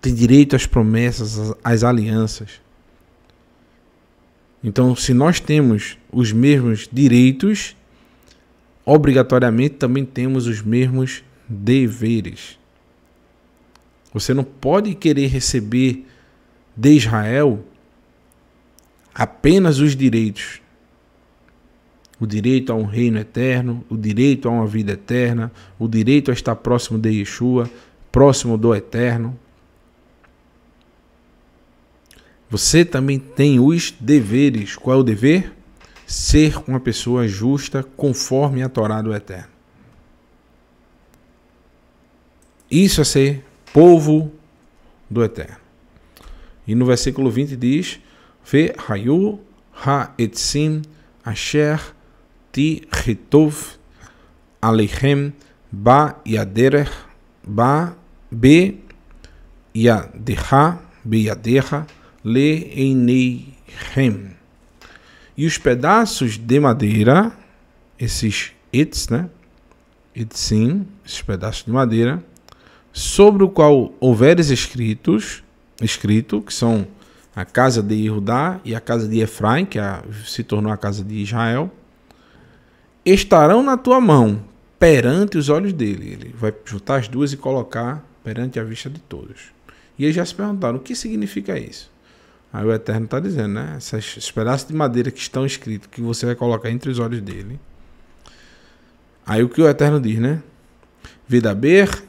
A: Tem direito às promessas, às alianças. Então, se nós temos os mesmos direitos, obrigatoriamente também temos os mesmos deveres. Você não pode querer receber de Israel apenas os direitos, o direito a um reino eterno, o direito a uma vida eterna, o direito a estar próximo de Yeshua, próximo do eterno. Você também tem os deveres. Qual é o dever? Ser uma pessoa justa conforme a Torá do Eterno. Isso é ser povo do Eterno. E no versículo 20 diz: Ve hayu ha etzim asher ti retov alehem ba yaderech ba be yadecha be yadecha le eineichem. E os pedaços de madeira, esses its, né? Itsim, esses pedaços de madeira, sobre o qual houveres escritos, escrito, que são a casa de Judá e a casa de Efraim, que a, se tornou a casa de Israel, estarão na tua mão perante os olhos dele. Ele vai juntar as duas e colocar perante a vista de todos. E eles já se perguntaram: o que significa isso? Aí o Eterno está dizendo, né? Essas, esses pedaços de madeira que estão escritos, que você vai colocar entre os olhos dele. Aí o que o Eterno diz, né? Vidaber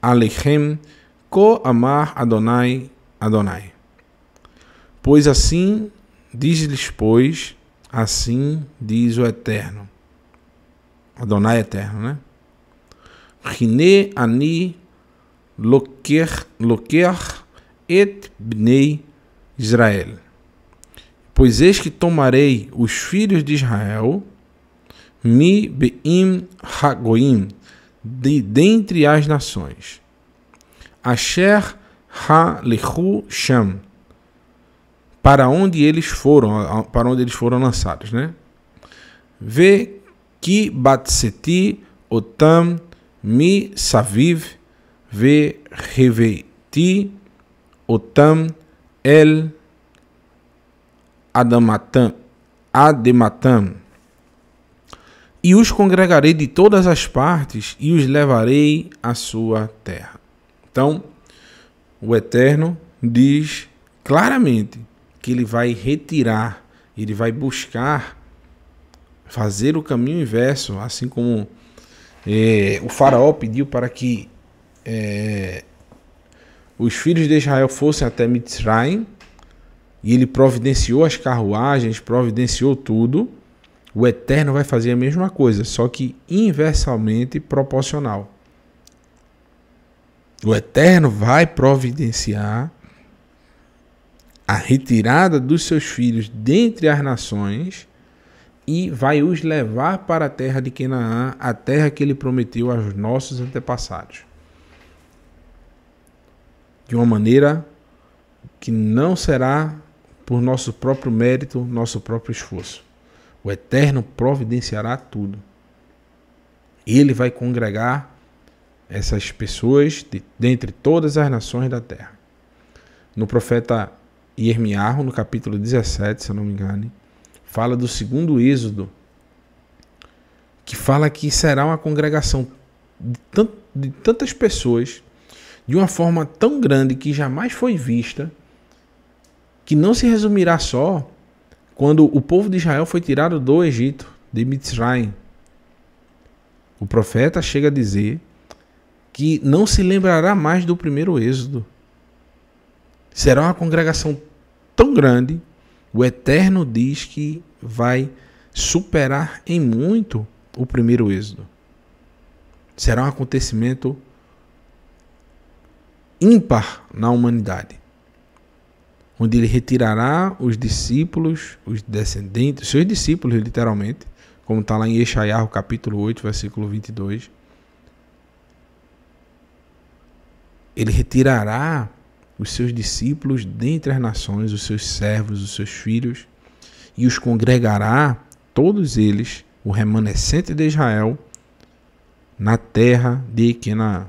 A: Alechem Ko Amar Adonai Adonai. Pois assim, diz-lhes, pois, assim diz o Eterno. Adonai eterno, né? Rine ani loker, loker et bnei Israel. Pois eis que tomarei os filhos de Israel, mi beim hagoim, de dentre as nações. Asher ha lehu sham, para onde eles foram, para onde eles foram lançados, né? Vê Ki Batseti Otam Mi Saviv Ve Reveti Otam El Adamatam Adematam e os congregarei de todas as partes e os levarei à sua terra. Então, o Eterno diz claramente que ele vai retirar, ele vai buscar fazer o caminho inverso, assim como é, o faraó pediu para que é, os filhos de Israel fossem até Mitzrayim, e ele providenciou as carruagens, providenciou tudo, o Eterno vai fazer a mesma coisa, só que inversamente proporcional. O Eterno vai providenciar a retirada dos seus filhos dentre as nações e vai os levar para a terra de Canaã, a terra que ele prometeu aos nossos antepassados. De uma maneira que não será por nosso próprio mérito, nosso próprio esforço. O Eterno providenciará tudo. Ele vai congregar essas pessoas de, dentre todas as nações da terra. No profeta Yermiarro, no capítulo 17, se eu não me engano, fala do segundo Êxodo, que fala que será uma congregação de, tant, de tantas pessoas, de uma forma tão grande que jamais foi vista, que não se resumirá só quando o povo de Israel foi tirado do Egito, de Mitzrayim. O profeta chega a dizer que não se lembrará mais do primeiro êxodo. Será uma congregação tão grande o Eterno diz que vai superar em muito o primeiro êxodo. Será um acontecimento ímpar na humanidade, onde ele retirará os discípulos, os descendentes, seus discípulos, literalmente, como está lá em Eixaiah, capítulo 8, versículo 22. Ele retirará os seus discípulos dentre as nações, os seus servos, os seus filhos, e os congregará, todos eles, o remanescente de Israel, na terra de na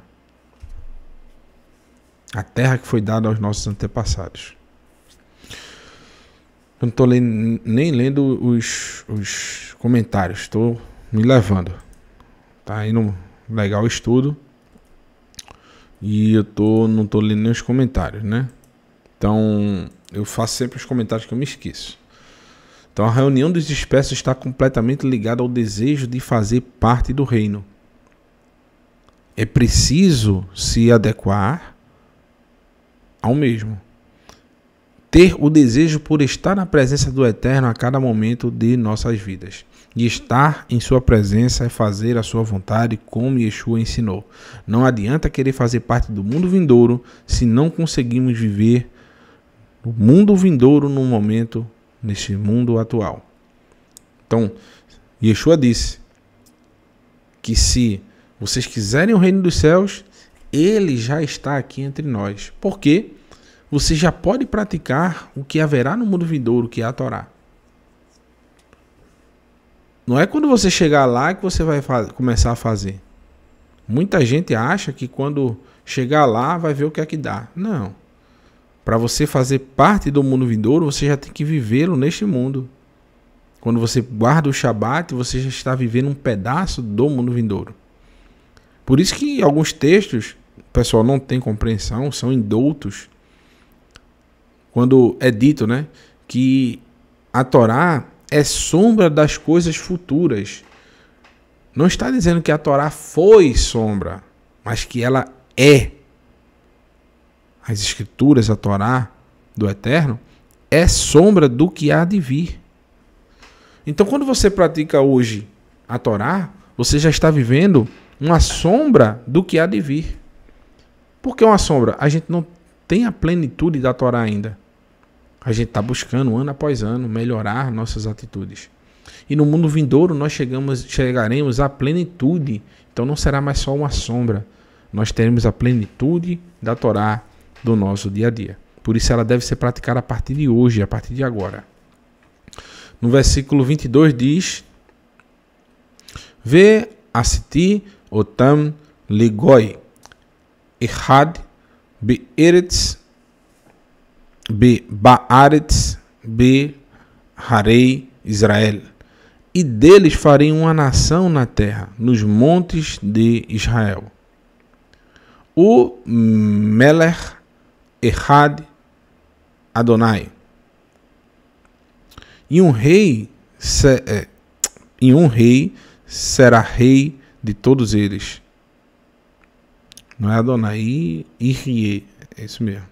A: a terra que foi dada aos nossos antepassados. Eu não estou nem lendo os, os comentários, estou me levando. Tá indo legal o estudo e eu tô, não tô lendo nem os comentários, né? Então eu faço sempre os comentários que eu me esqueço. Então a reunião dos espécies está completamente ligada ao desejo de fazer parte do reino. É preciso se adequar ao mesmo. Ter o desejo por estar na presença do Eterno a cada momento de nossas vidas. E estar em sua presença é fazer a sua vontade, como Yeshua ensinou. Não adianta querer fazer parte do mundo vindouro se não conseguimos viver o mundo vindouro no momento, neste mundo atual. Então, Yeshua disse que se vocês quiserem o reino dos céus, ele já está aqui entre nós. Porque você já pode praticar o que haverá no mundo vindouro, que é a Torá. Não é quando você chegar lá que você vai começar a fazer. Muita gente acha que quando chegar lá vai ver o que é que dá. Não. Para você fazer parte do mundo vindouro, você já tem que vivê-lo neste mundo. Quando você guarda o Shabat, você já está vivendo um pedaço do mundo vindouro. Por isso que alguns textos, o pessoal não tem compreensão, são indoutos. Quando é dito, né, que a Torá é sombra das coisas futuras. Não está dizendo que a Torá foi sombra, mas que ela é. As Escrituras, a Torá do Eterno, é sombra do que há de vir. Então, quando você pratica hoje a Torá, você já está vivendo uma sombra do que há de vir. Por que uma sombra? A gente não tem a plenitude da Torá ainda. A gente está buscando, ano após ano, melhorar nossas atitudes. E no mundo vindouro nós chegamos, chegaremos à plenitude. Então não será mais só uma sombra. Nós teremos a plenitude da Torá do nosso dia a dia. Por isso ela deve ser praticada a partir de hoje, a partir de agora. No versículo 22 diz: Vê asiti otam ligoi, ehad eretz B. Baaretz, B. Harei, Israel. E deles farei uma nação na terra, nos montes de Israel. O Meler Errad Adonai. E um rei se, é, e um rei será rei de todos eles. Não é Adonai, Irie, é isso mesmo.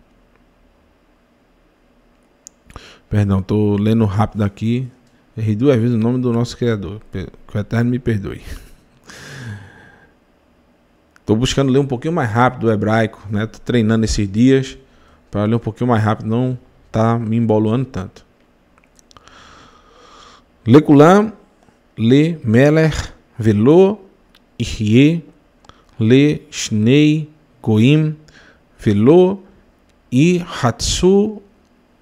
A: Perdão, estou lendo rápido aqui. Errei duas vezes o nome do nosso Criador. Que o Eterno me perdoe. Estou buscando ler um pouquinho mais rápido o hebraico, né? Estou treinando esses dias para ler um pouquinho mais rápido, não está me emboluando tanto. Lekulam, Le Meler, Velo, Ihie, Le Shnei, Goim, Velo, Ihatsu,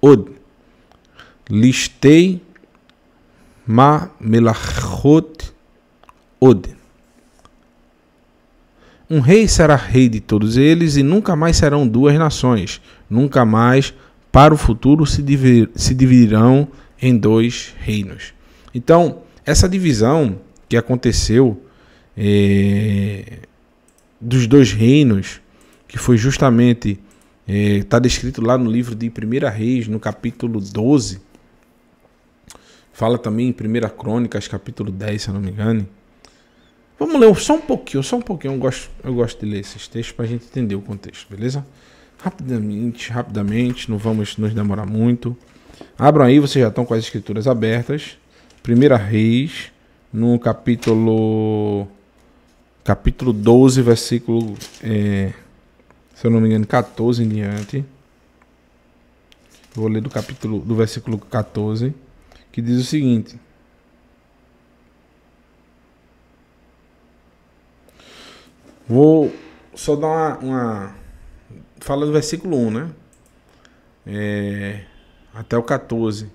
A: Od listei ma melachot od. Um rei será rei de todos eles e nunca mais serão duas nações, nunca mais para o futuro se, dividir, se dividirão em dois reinos. Então, essa divisão que aconteceu é, dos dois reinos, que foi justamente, está eh, é, descrito lá no livro de 1 Reis, no capítulo 12, Fala também em 1 Crônicas, capítulo 10, se eu não me engano. Vamos ler só um pouquinho, só um pouquinho. Eu gosto, eu gosto de ler esses textos para a gente entender o contexto, beleza? Rapidamente, rapidamente, não vamos nos demorar muito. Abram aí, vocês já estão com as escrituras abertas. Primeira Reis, no capítulo capítulo 12, versículo, é, se eu não me engano, 14 em diante. Vou ler do capítulo do versículo 14 que diz o seguinte: Vou só dar uma, uma fala do versículo 1, né? É, até o 14.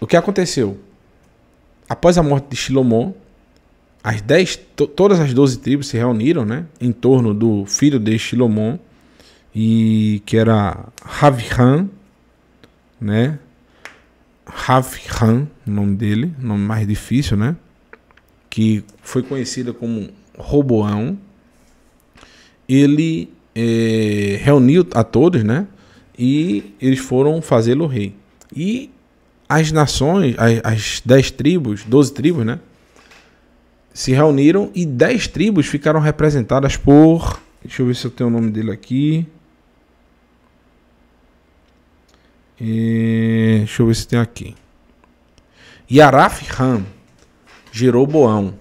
A: O que aconteceu? Após a morte de Shilomon, as dez, to, todas as doze tribos se reuniram né, em torno do filho de Shilomon, e que era Ravihan, né, o nome dele, nome mais difícil, né? Que foi conhecida como Roboão. Ele é, reuniu a todos, né? E eles foram fazê-lo rei. E as nações, as, as dez tribos, doze tribos, né? Se reuniram e dez tribos ficaram representadas por. Deixa eu ver se eu tenho o nome dele aqui. E, deixa eu ver se tem aqui. Yaraf Ram, Jeroboão.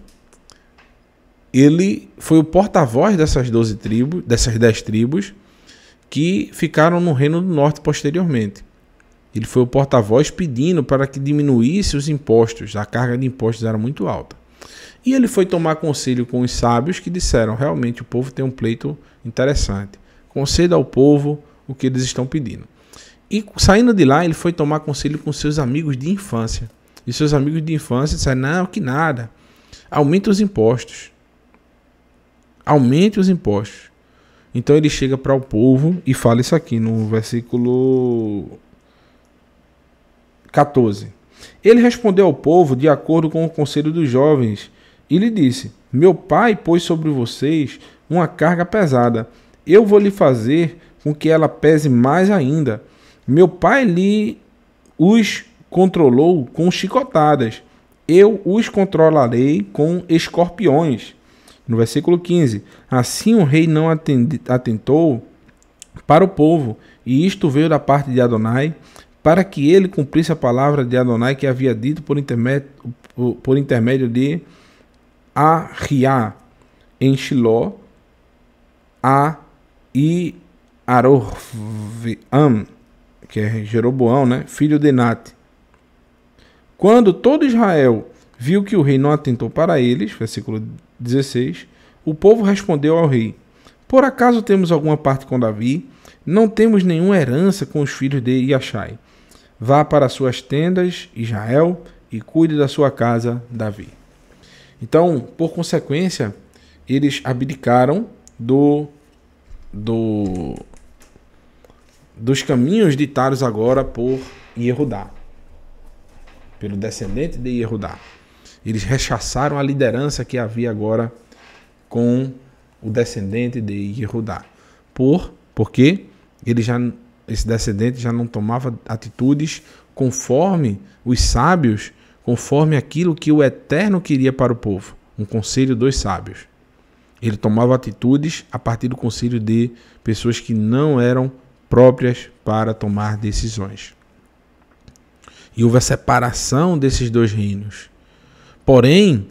A: Ele foi o porta-voz dessas 12 tribos, dessas 10 tribos que ficaram no Reino do Norte posteriormente. Ele foi o porta-voz pedindo para que diminuísse os impostos, a carga de impostos era muito alta. E ele foi tomar conselho com os sábios que disseram: realmente o povo tem um pleito interessante. Conceda ao povo o que eles estão pedindo. E saindo de lá, ele foi tomar conselho com seus amigos de infância. E seus amigos de infância disseram: não, que nada. Aumente os impostos. Aumente os impostos. Então ele chega para o povo e fala isso aqui no versículo 14. Ele respondeu ao povo de acordo com o conselho dos jovens e lhe disse: Meu pai pôs sobre vocês uma carga pesada. Eu vou lhe fazer com que ela pese mais ainda meu pai lhe os controlou com chicotadas. Eu os controlarei com escorpiões. No versículo 15: Assim o rei não atentou para o povo, e isto veio da parte de Adonai, para que ele cumprisse a palavra de Adonai que havia dito por intermédio, por intermédio de Arriá em Shiló a e Arovam que é Jeroboão, né? filho de Nate. Quando todo Israel viu que o rei não atentou para eles, versículo 16, o povo respondeu ao rei: Por acaso temos alguma parte com Davi? Não temos nenhuma herança com os filhos de Iachai. Vá para suas tendas, Israel, e cuide da sua casa, Davi. Então, por consequência, eles abdicaram do do dos caminhos ditados agora por Yehudá, pelo descendente de Yehudá. Eles rechaçaram a liderança que havia agora com o descendente de Yehudá. Por, porque ele já, esse descendente já não tomava atitudes conforme os sábios, conforme aquilo que o Eterno queria para o povo, um conselho dos sábios. Ele tomava atitudes a partir do conselho de pessoas que não eram próprias para tomar decisões. E houve a separação desses dois reinos. Porém,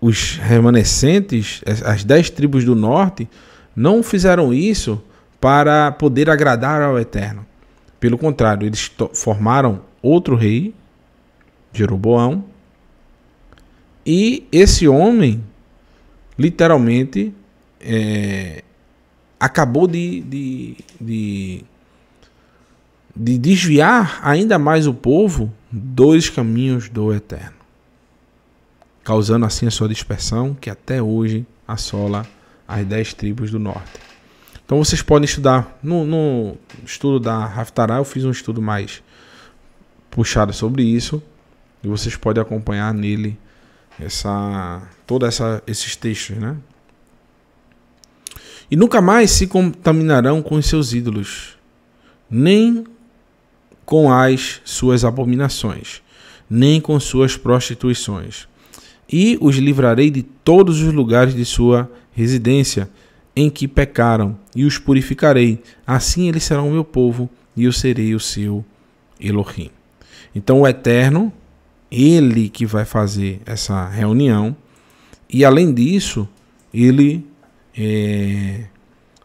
A: os remanescentes, as dez tribos do norte, não fizeram isso para poder agradar ao Eterno. Pelo contrário, eles formaram outro rei, Jeroboão, e esse homem literalmente é, acabou de, de, de, de desviar ainda mais o povo dos caminhos do eterno, causando assim a sua dispersão, que até hoje assola as dez tribos do norte. Então vocês podem estudar. No, no estudo da Raftará, eu fiz um estudo mais puxado sobre isso. E vocês podem acompanhar nele essa, todos esses textos, né? E nunca mais se contaminarão com os seus ídolos, nem com as suas abominações, nem com suas prostituições. E os livrarei de todos os lugares de sua residência em que pecaram, e os purificarei. Assim eles serão o meu povo, e eu serei o seu Elohim. Então o Eterno, ele que vai fazer essa reunião, e além disso, ele é,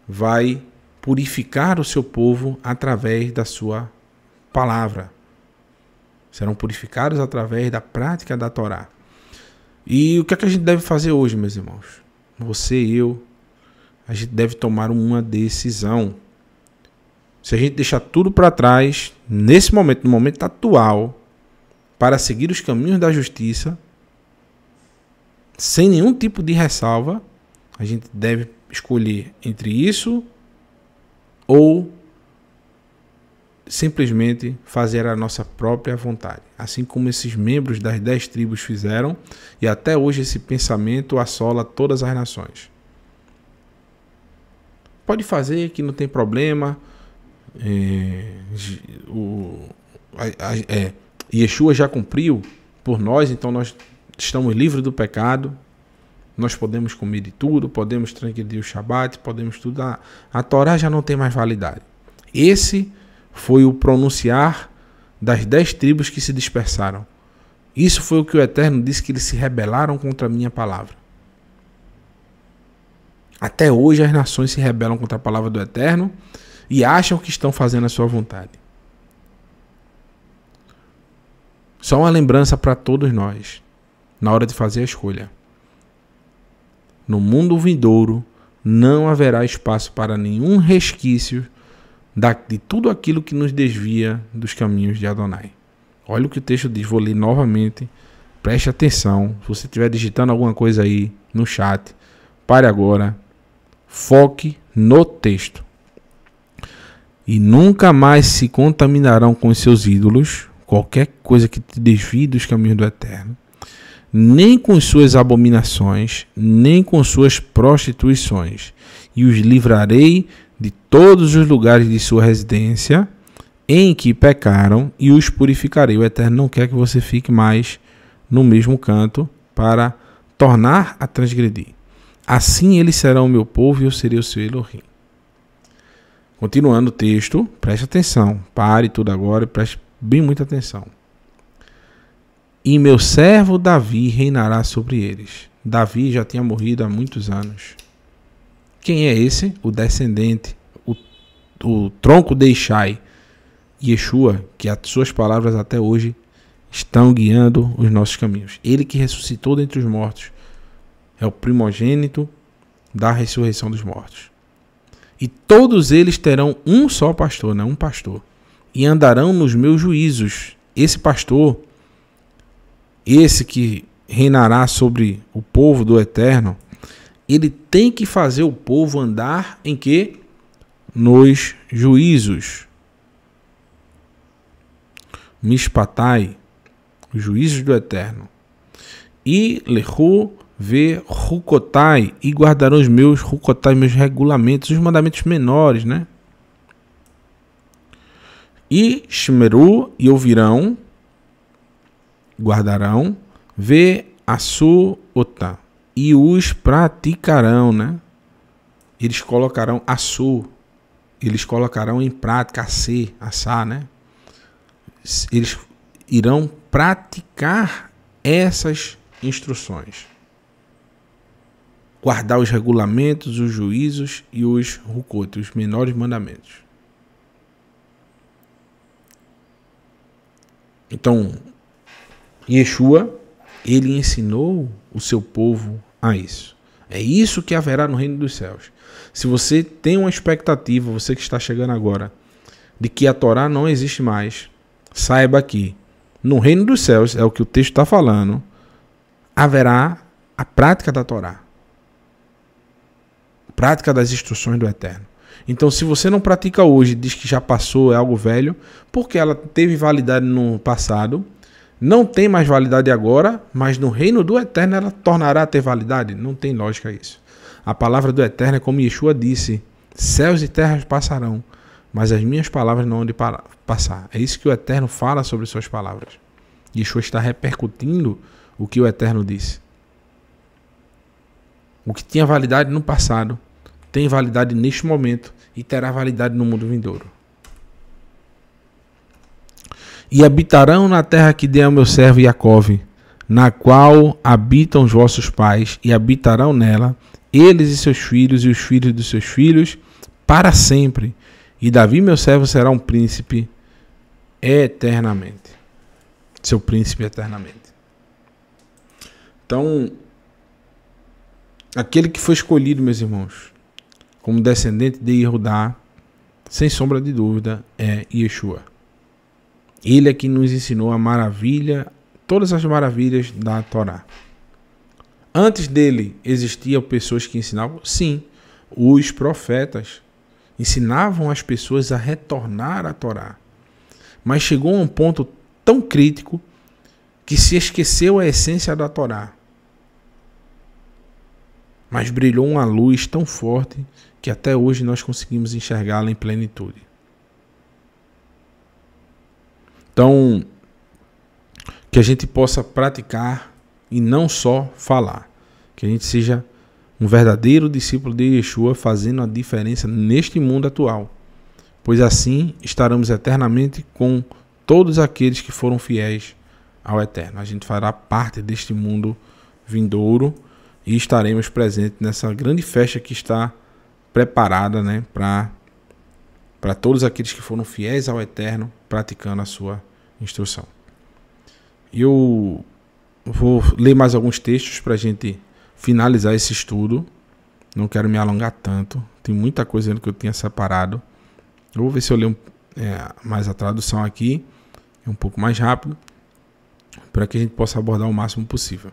A: vai purificar o seu povo através da sua palavra. Serão purificados através da prática da Torá. E o que, é que a gente deve fazer hoje, meus irmãos? Você e eu, a gente deve tomar uma decisão. Se a gente deixar tudo para trás, nesse momento, no momento atual, para seguir os caminhos da justiça, sem nenhum tipo de ressalva, a gente deve escolher entre isso ou simplesmente fazer a nossa própria vontade. Assim como esses membros das dez tribos fizeram, e até hoje esse pensamento assola todas as nações. Pode fazer que não tem problema. É, o, é, Yeshua já cumpriu por nós, então nós estamos livres do pecado. Nós podemos comer de tudo, podemos transgredir o Shabat, podemos tudo. A, a Torá já não tem mais validade. Esse foi o pronunciar das dez tribos que se dispersaram. Isso foi o que o Eterno disse que eles se rebelaram contra a minha palavra. Até hoje as nações se rebelam contra a palavra do Eterno e acham que estão fazendo a sua vontade. Só uma lembrança para todos nós na hora de fazer a escolha no mundo vindouro não haverá espaço para nenhum resquício de tudo aquilo que nos desvia dos caminhos de Adonai. Olha o que o texto diz, vou ler novamente. Preste atenção. Se você estiver digitando alguma coisa aí no chat, pare agora. Foque no texto. E nunca mais se contaminarão com os seus ídolos, qualquer coisa que te desvie dos caminhos do eterno nem com suas abominações, nem com suas prostituições, e os livrarei de todos os lugares de sua residência em que pecaram, e os purificarei. O Eterno não quer que você fique mais no mesmo canto para tornar a transgredir. Assim eles serão meu povo e eu serei o seu Elohim. Continuando o texto, preste atenção, pare tudo agora e preste bem muita atenção. E meu servo Davi reinará sobre eles. Davi já tinha morrido há muitos anos. Quem é esse? O descendente, o, o tronco de Ishai, Yeshua, que as suas palavras até hoje estão guiando os nossos caminhos. Ele que ressuscitou dentre os mortos é o primogênito da ressurreição dos mortos. E todos eles terão um só pastor, não né? um pastor, e andarão nos meus juízos. Esse pastor esse que reinará sobre o povo do Eterno, ele tem que fazer o povo andar em que? Nos juízos. Mishpatai, os juízos do Eterno. E lehu ve rukotai, e guardarão os meus rukotai, meus regulamentos, os mandamentos menores, né? E shmeru, e ouvirão guardarão, vê a otá e os praticarão, né? Eles colocarão a sua, eles colocarão em prática a se, assar, né? Eles irão praticar essas instruções. Guardar os regulamentos, os juízos e os rucotes, os menores mandamentos. Então, Yeshua, ele ensinou o seu povo a isso. É isso que haverá no reino dos céus. Se você tem uma expectativa, você que está chegando agora, de que a Torá não existe mais, saiba que no reino dos céus, é o que o texto está falando, haverá a prática da Torá. Prática das instruções do Eterno. Então, se você não pratica hoje, diz que já passou, é algo velho, porque ela teve validade no passado, não tem mais validade agora, mas no reino do Eterno ela tornará a ter validade. Não tem lógica isso. A palavra do Eterno é como Yeshua disse: céus e terras passarão, mas as minhas palavras não hão de passar. É isso que o Eterno fala sobre suas palavras. Yeshua está repercutindo o que o Eterno disse. O que tinha validade no passado tem validade neste momento e terá validade no mundo vindouro e habitarão na terra que dei ao meu servo Jacob, na qual habitam os vossos pais, e habitarão nela, eles e seus filhos, e os filhos dos seus filhos, para sempre. E Davi, meu servo, será um príncipe eternamente. Seu príncipe eternamente. Então, aquele que foi escolhido, meus irmãos, como descendente de Yehudá, sem sombra de dúvida, é Yeshua. Ele é que nos ensinou a maravilha, todas as maravilhas da Torá. Antes dele existiam pessoas que ensinavam? Sim, os profetas ensinavam as pessoas a retornar à Torá. Mas chegou a um ponto tão crítico que se esqueceu a essência da Torá. Mas brilhou uma luz tão forte que até hoje nós conseguimos enxergá-la em plenitude. Então, que a gente possa praticar e não só falar. Que a gente seja um verdadeiro discípulo de Yeshua fazendo a diferença neste mundo atual. Pois assim estaremos eternamente com todos aqueles que foram fiéis ao Eterno. A gente fará parte deste mundo vindouro e estaremos presentes nessa grande festa que está preparada né, para todos aqueles que foram fiéis ao Eterno praticando a sua instrução. Eu vou ler mais alguns textos para a gente finalizar esse estudo. Não quero me alongar tanto. Tem muita coisa que eu tinha separado. Eu vou ver se eu leio é, mais a tradução aqui, um pouco mais rápido, para que a gente possa abordar o máximo possível.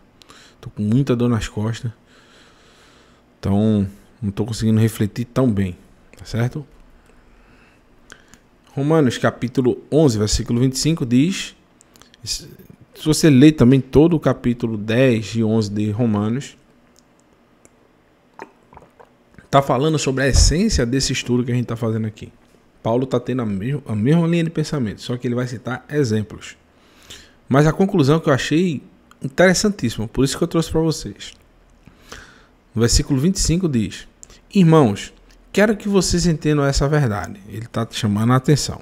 A: Estou com muita dor nas costas, então não estou conseguindo refletir tão bem, tá certo? Romanos capítulo 11, versículo 25 diz, se você ler também todo o capítulo 10 e 11 de Romanos, está falando sobre a essência desse estudo que a gente está fazendo aqui. Paulo está tendo a, mesmo, a mesma linha de pensamento, só que ele vai citar exemplos. Mas a conclusão que eu achei interessantíssima, por isso que eu trouxe para vocês. No versículo 25 diz: Irmãos, Quero que vocês entendam essa verdade. Ele está chamando a atenção.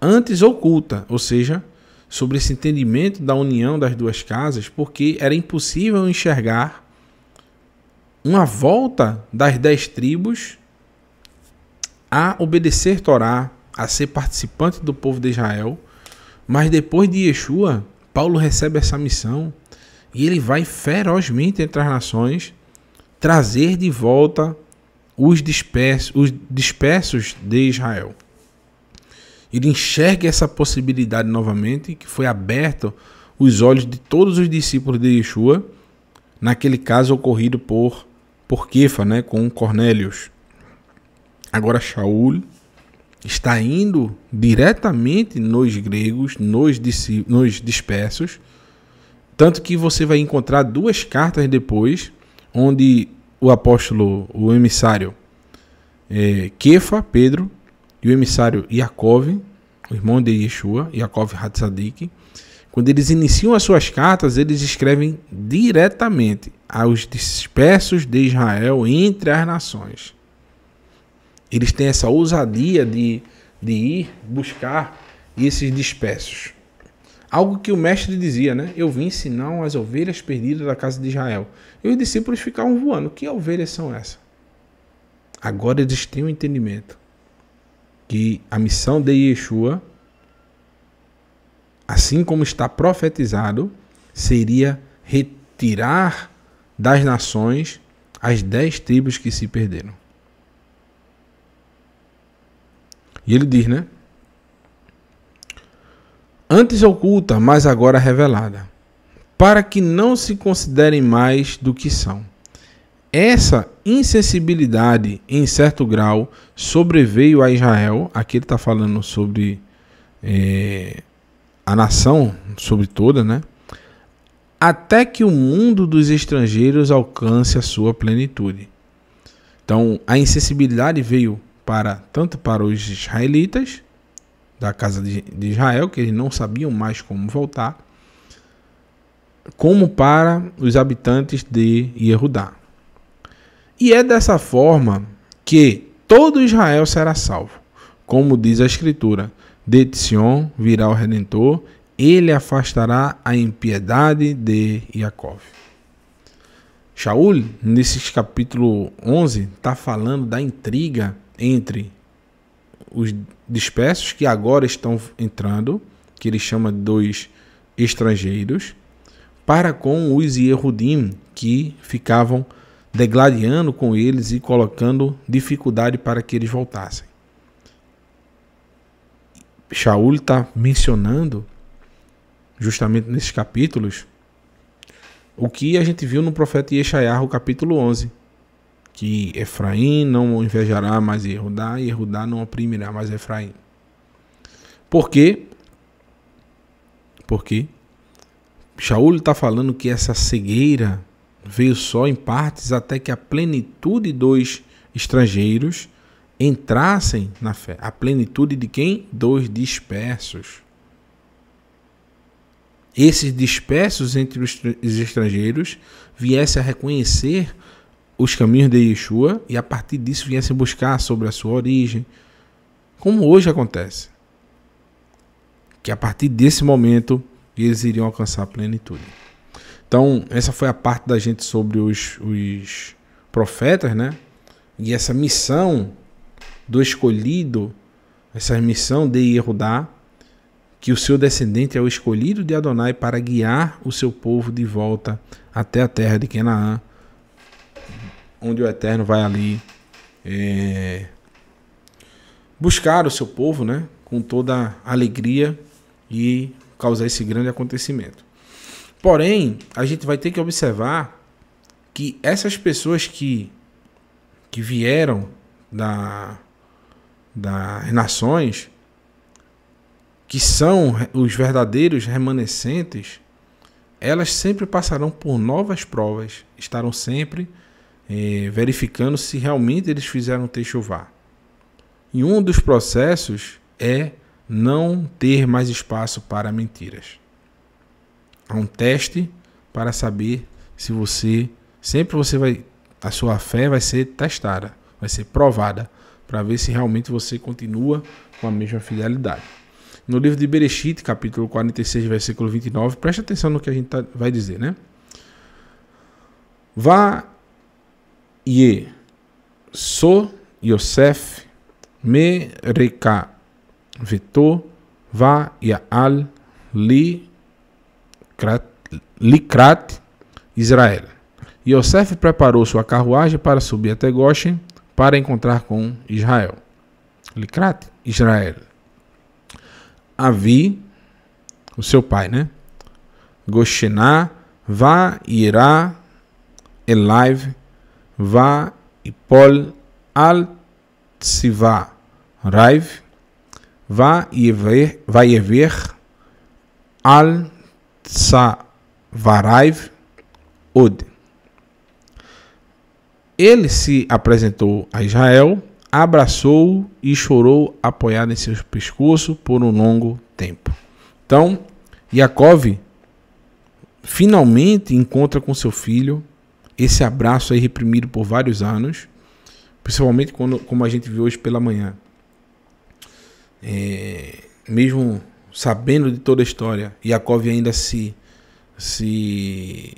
A: Antes oculta, ou seja, sobre esse entendimento da união das duas casas, porque era impossível enxergar uma volta das dez tribos a obedecer Torá, a ser participante do povo de Israel. Mas depois de Yeshua, Paulo recebe essa missão e ele vai ferozmente entre as nações trazer de volta os dispersos, os dispersos de Israel. Ele enxerga essa possibilidade novamente que foi aberta os olhos de todos os discípulos de Yeshua, naquele caso ocorrido por por Kefa, né, com Cornélios. Agora Shaul está indo diretamente nos gregos, nos, nos dispersos, tanto que você vai encontrar duas cartas depois, onde o apóstolo, o emissário é, Kefa, Pedro, e o emissário Yaakov, o irmão de Yeshua, Yaakov Hatzadik, quando eles iniciam as suas cartas, eles escrevem diretamente aos dispersos de Israel entre as nações. Eles têm essa ousadia de, de ir buscar esses dispersos. Algo que o mestre dizia, né? Eu vim ensinar as ovelhas perdidas da casa de Israel. E os discípulos ficavam voando. Que ovelhas são essas? Agora eles têm o um entendimento que a missão de Yeshua, assim como está profetizado, seria retirar das nações as dez tribos que se perderam. E ele diz, né? Antes oculta, mas agora revelada para que não se considerem mais do que são. Essa insensibilidade, em certo grau, sobreveio a Israel. Aqui ele está falando sobre é, a nação, sobre toda, né? Até que o mundo dos estrangeiros alcance a sua plenitude. Então, a insensibilidade veio para tanto para os israelitas da casa de, de Israel, que eles não sabiam mais como voltar, como para os habitantes de Yehudá. E é dessa forma que todo Israel será salvo. Como diz a Escritura, de Sion virá o Redentor, ele afastará a impiedade de Jacob. Shaul, nesse capítulo 11, está falando da intriga entre os dispersos que agora estão entrando, que ele chama dos estrangeiros, para com os Yehudim que ficavam degladiando com eles e colocando dificuldade para que eles voltassem. Shaul está mencionando, justamente nesses capítulos, o que a gente viu no profeta Yeshayah, o capítulo 11, que Efraim não invejará mais Yehudá, e Yehudá não oprimirá mais Efraim. Por quê? Porque Shaul está falando que essa cegueira veio só em partes até que a plenitude dos estrangeiros entrassem na fé. A plenitude de quem? Dos dispersos. Esses dispersos entre os estrangeiros viessem a reconhecer os caminhos de Yeshua e a partir disso viessem buscar sobre a sua origem. Como hoje acontece. Que a partir desse momento e eles iriam alcançar a plenitude. Então, essa foi a parte da gente sobre os, os profetas, né? E essa missão do escolhido, essa missão de Yehudá, que o seu descendente é o escolhido de Adonai para guiar o seu povo de volta até a terra de Canaã, onde o Eterno vai ali é, buscar o seu povo, né? Com toda alegria e causar esse grande acontecimento. Porém, a gente vai ter que observar que essas pessoas que, que vieram da, das nações, que são os verdadeiros remanescentes, elas sempre passarão por novas provas, estarão sempre eh, verificando se realmente eles fizeram o techuvá. E um dos processos é não ter mais espaço para mentiras. Há um teste para saber se você sempre você vai a sua fé vai ser testada, vai ser provada para ver se realmente você continua com a mesma fidelidade. No livro de Bereshit, capítulo 46, versículo 29, preste atenção no que a gente tá, vai dizer, né? Vá e so Yosef me vetou va ya'al li Likrat, Israel. Yosef preparou sua carruagem para subir até Goshen para encontrar com Israel. Likrat, Israel. Avi, o seu pai, né? Goshená, vá irá Elive, vá e Pol al Tsiva, Raiv, vai haver, vai Al-Savaraiv Od. Ele se apresentou a Israel, abraçou-o e chorou apoiado em seu pescoço por um longo tempo. Então, Yaakov finalmente encontra com seu filho esse abraço aí reprimido por vários anos, principalmente quando, como a gente viu hoje pela manhã é, mesmo sabendo de toda a história, Yakov ainda se, se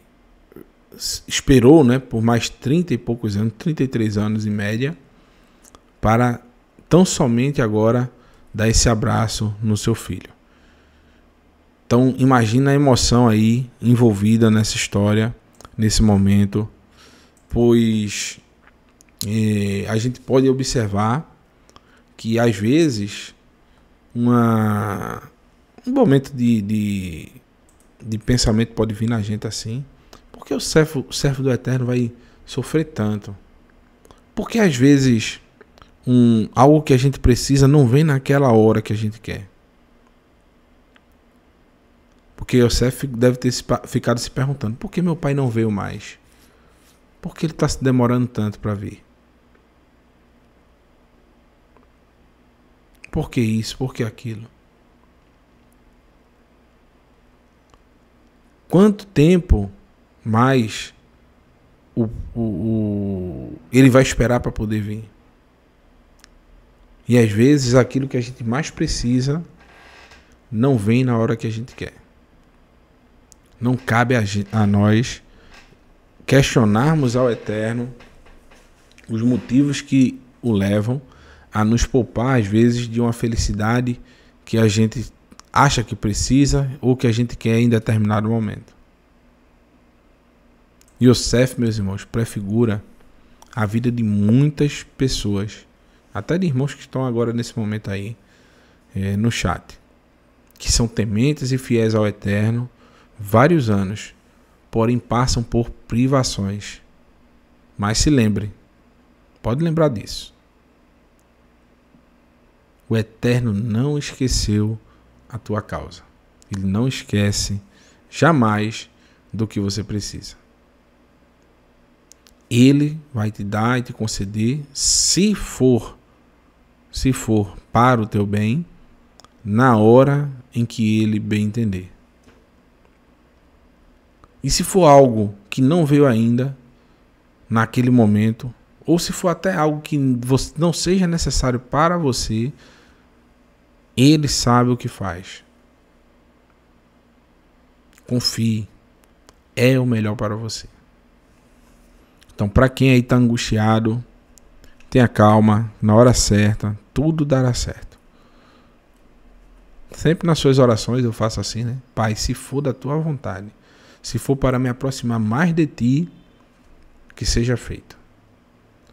A: esperou né, por mais 30 e poucos anos, 33 anos em média, para tão somente agora dar esse abraço no seu filho. Então imagina a emoção aí envolvida nessa história, nesse momento, pois eh, a gente pode observar que às vezes uma, um momento de, de, de, pensamento pode vir na gente assim. Porque o servo, o servo do Eterno vai sofrer tanto? Porque às vezes um, algo que a gente precisa não vem naquela hora que a gente quer. Porque servo deve ter se, ficado se perguntando: por que meu pai não veio mais? Por que ele está se demorando tanto para vir? Por que isso? Por que aquilo? Quanto tempo mais o, o, o ele vai esperar para poder vir? E às vezes aquilo que a gente mais precisa não vem na hora que a gente quer. Não cabe a, a nós questionarmos ao Eterno os motivos que o levam a nos poupar, às vezes, de uma felicidade que a gente acha que precisa ou que a gente quer em determinado momento. Yosef, meus irmãos, prefigura a vida de muitas pessoas, até de irmãos que estão agora nesse momento aí é, no chat, que são tementes e fiéis ao Eterno vários anos, porém passam por privações. Mas se lembre, pode lembrar disso. O Eterno não esqueceu a tua causa. Ele não esquece jamais do que você precisa. Ele vai te dar e te conceder, se for, se for para o teu bem, na hora em que ele bem entender. E se for algo que não veio ainda, naquele momento, ou se for até algo que não seja necessário para você, ele sabe o que faz. Confie. É o melhor para você. Então, para quem aí está angustiado, tenha calma, na hora certa, tudo dará certo. Sempre nas suas orações eu faço assim, né? Pai, se for da tua vontade, se for para me aproximar mais de ti, que seja feito.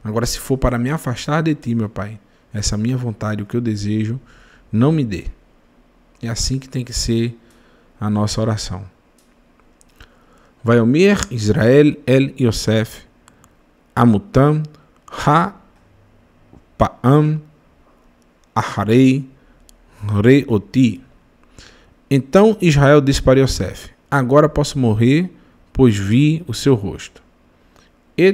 A: Agora, se for para me afastar de ti, meu Pai, essa minha vontade, o que eu desejo, não me dê. É assim que tem que ser a nossa oração. Vaiomir, Israel, El Yosef, Amutam, Ha, Paam, Aharei, Reoti. Então Israel disse para Yosef: Agora posso morrer, pois vi o seu rosto. Et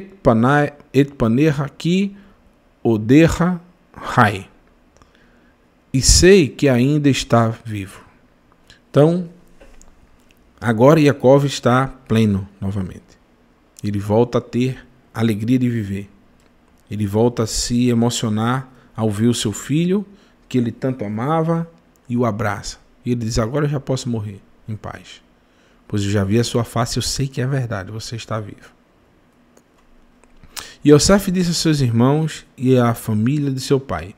A: panerra ki odeha rai e sei que ainda está vivo. Então, agora Yakov está pleno novamente. Ele volta a ter alegria de viver. Ele volta a se emocionar ao ver o seu filho, que ele tanto amava, e o abraça. E ele diz: Agora eu já posso morrer em paz. Pois eu já vi a sua face, eu sei que é verdade, você está vivo. E Yosef disse a seus irmãos e à família de seu pai: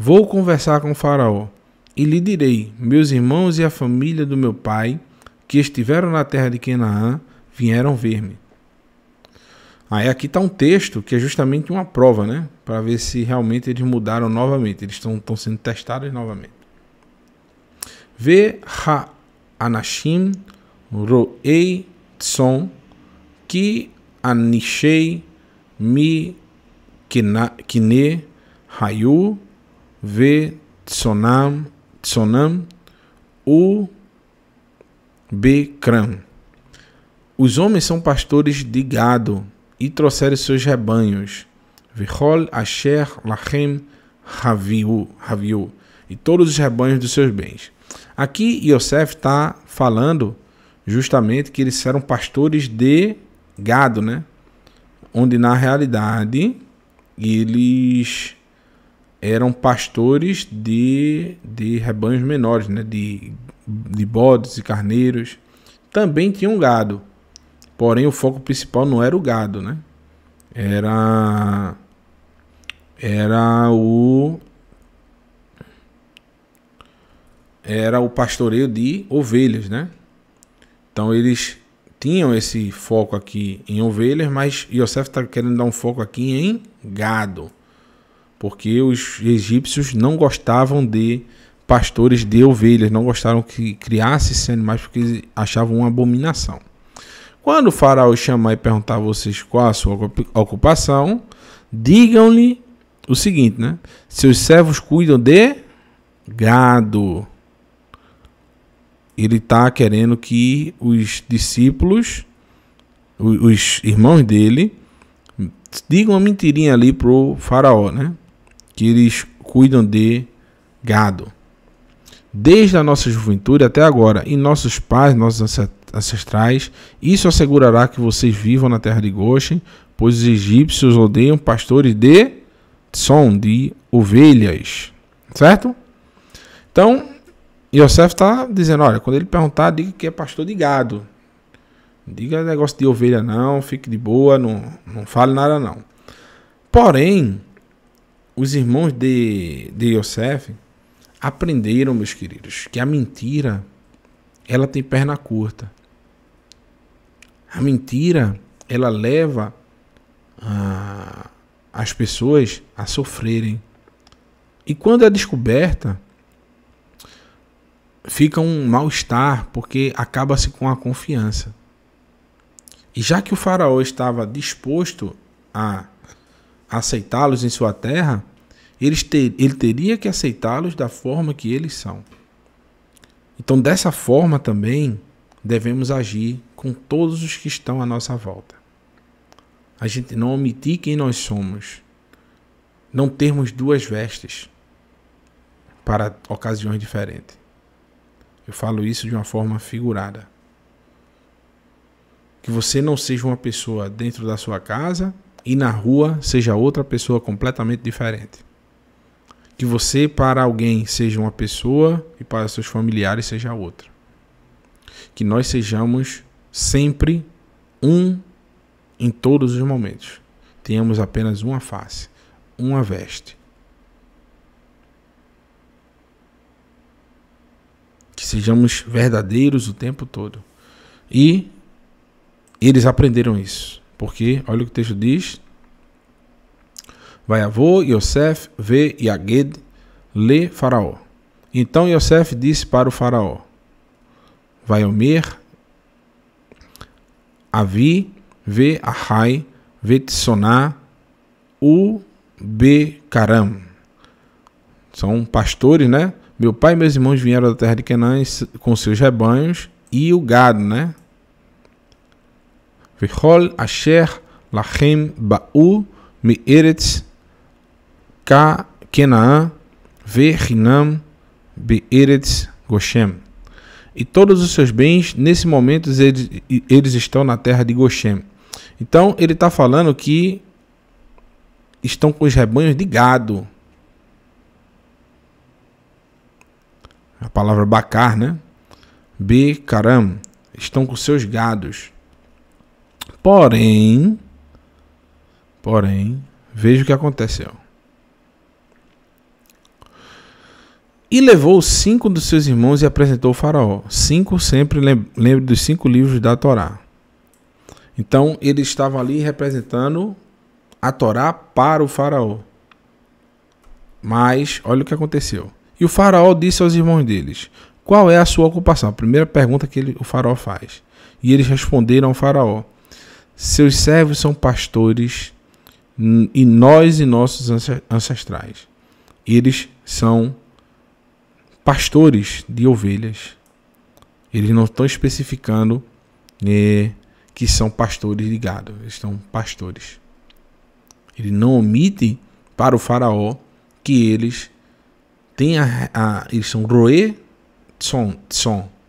A: Vou conversar com Faraó e lhe direi: Meus irmãos e a família do meu pai, que estiveram na terra de Canaã, vieram ver-me. Aí aqui está um texto que é justamente uma prova, né? Para ver se realmente eles mudaram novamente. Eles estão sendo testados novamente. Vê Ha Anashim Roei Tson Ki Anishei Mi Kine Hayu V Tsonam Tsonam U Bekram. Os homens são pastores de gado e trouxeram seus rebanhos. Vihol Asher Lachem raviu e todos os rebanhos dos seus bens. Aqui Yosef está falando justamente que eles eram pastores de gado, né? Onde na realidade eles eram pastores de, de rebanhos menores, né? de, de bodes e carneiros. Também tinham gado, porém o foco principal não era o gado, né? Era, era o era o pastoreio de ovelhas, né? Então eles tinham esse foco aqui em ovelhas, mas Yosef está querendo dar um foco aqui em gado porque os egípcios não gostavam de pastores de ovelhas, não gostaram que criasse esses animais porque achavam uma abominação. Quando o faraó chamar e perguntar a vocês qual a sua ocupação, digam-lhe o seguinte, né? Seus servos cuidam de gado. Ele está querendo que os discípulos, os irmãos dele, digam uma mentirinha ali pro faraó, né? que eles cuidam de gado. Desde a nossa juventude até agora, e nossos pais, nossos ancestrais, isso assegurará que vocês vivam na terra de Goshen, pois os egípcios odeiam pastores de som, de ovelhas. Certo? Então, Yosef está dizendo: olha, quando ele perguntar, diga que é pastor de gado. diga negócio de ovelha, não, fique de boa, não, não fale nada, não. Porém, os irmãos de, de Yosef aprenderam, meus queridos, que a mentira ela tem perna curta. A mentira ela leva a, ah, as pessoas a sofrerem. E quando é descoberta, fica um mal-estar, porque acaba-se com a confiança. E já que o faraó estava disposto a aceitá-los em sua terra, eles ter, ele teria que aceitá-los da forma que eles são. Então, dessa forma também devemos agir com todos os que estão à nossa volta. A gente não omitir quem nós somos, não termos duas vestes para ocasiões diferentes. Eu falo isso de uma forma figurada. Que você não seja uma pessoa dentro da sua casa e na rua seja outra pessoa completamente diferente que você para alguém seja uma pessoa e para seus familiares seja outra. Que nós sejamos sempre um em todos os momentos. Tenhamos apenas uma face, uma veste. Que sejamos verdadeiros o tempo todo. E eles aprenderam isso. Porque, olha o que o texto diz, Vaiavô Yosef ve Yaged le Faraó. Então Yosef disse para o Faraó: Vaiomer Avi ve Ahai ve Tsoná u Karam. São pastores, né? Meu pai e meus irmãos vieram da terra de Canaã com seus rebanhos e o gado, né? Vihol Asher Lachem Baú, Me Eretz Ka Kenaan, Verinam, Beeretz Goshem. E todos os seus bens, nesse momento, eles, eles estão na terra de Goshem. Então, ele está falando que estão com os rebanhos de gado. A palavra bacar, né? caram. Estão com seus gados. Porém, porém, veja o que aconteceu. E levou cinco dos seus irmãos e apresentou o faraó. Cinco sempre lembre dos cinco livros da Torá. Então eles estavam ali representando a Torá para o faraó. Mas olha o que aconteceu. E o faraó disse aos irmãos deles: Qual é a sua ocupação? A primeira pergunta que ele, o faraó faz. E eles responderam ao faraó: Seus servos são pastores e nós e nossos ancestrais. Eles são pastores de ovelhas. Eles não estão especificando né, que são pastores de gado, eles estão pastores. Ele não omite para o faraó que eles têm a, a eles são roe, som,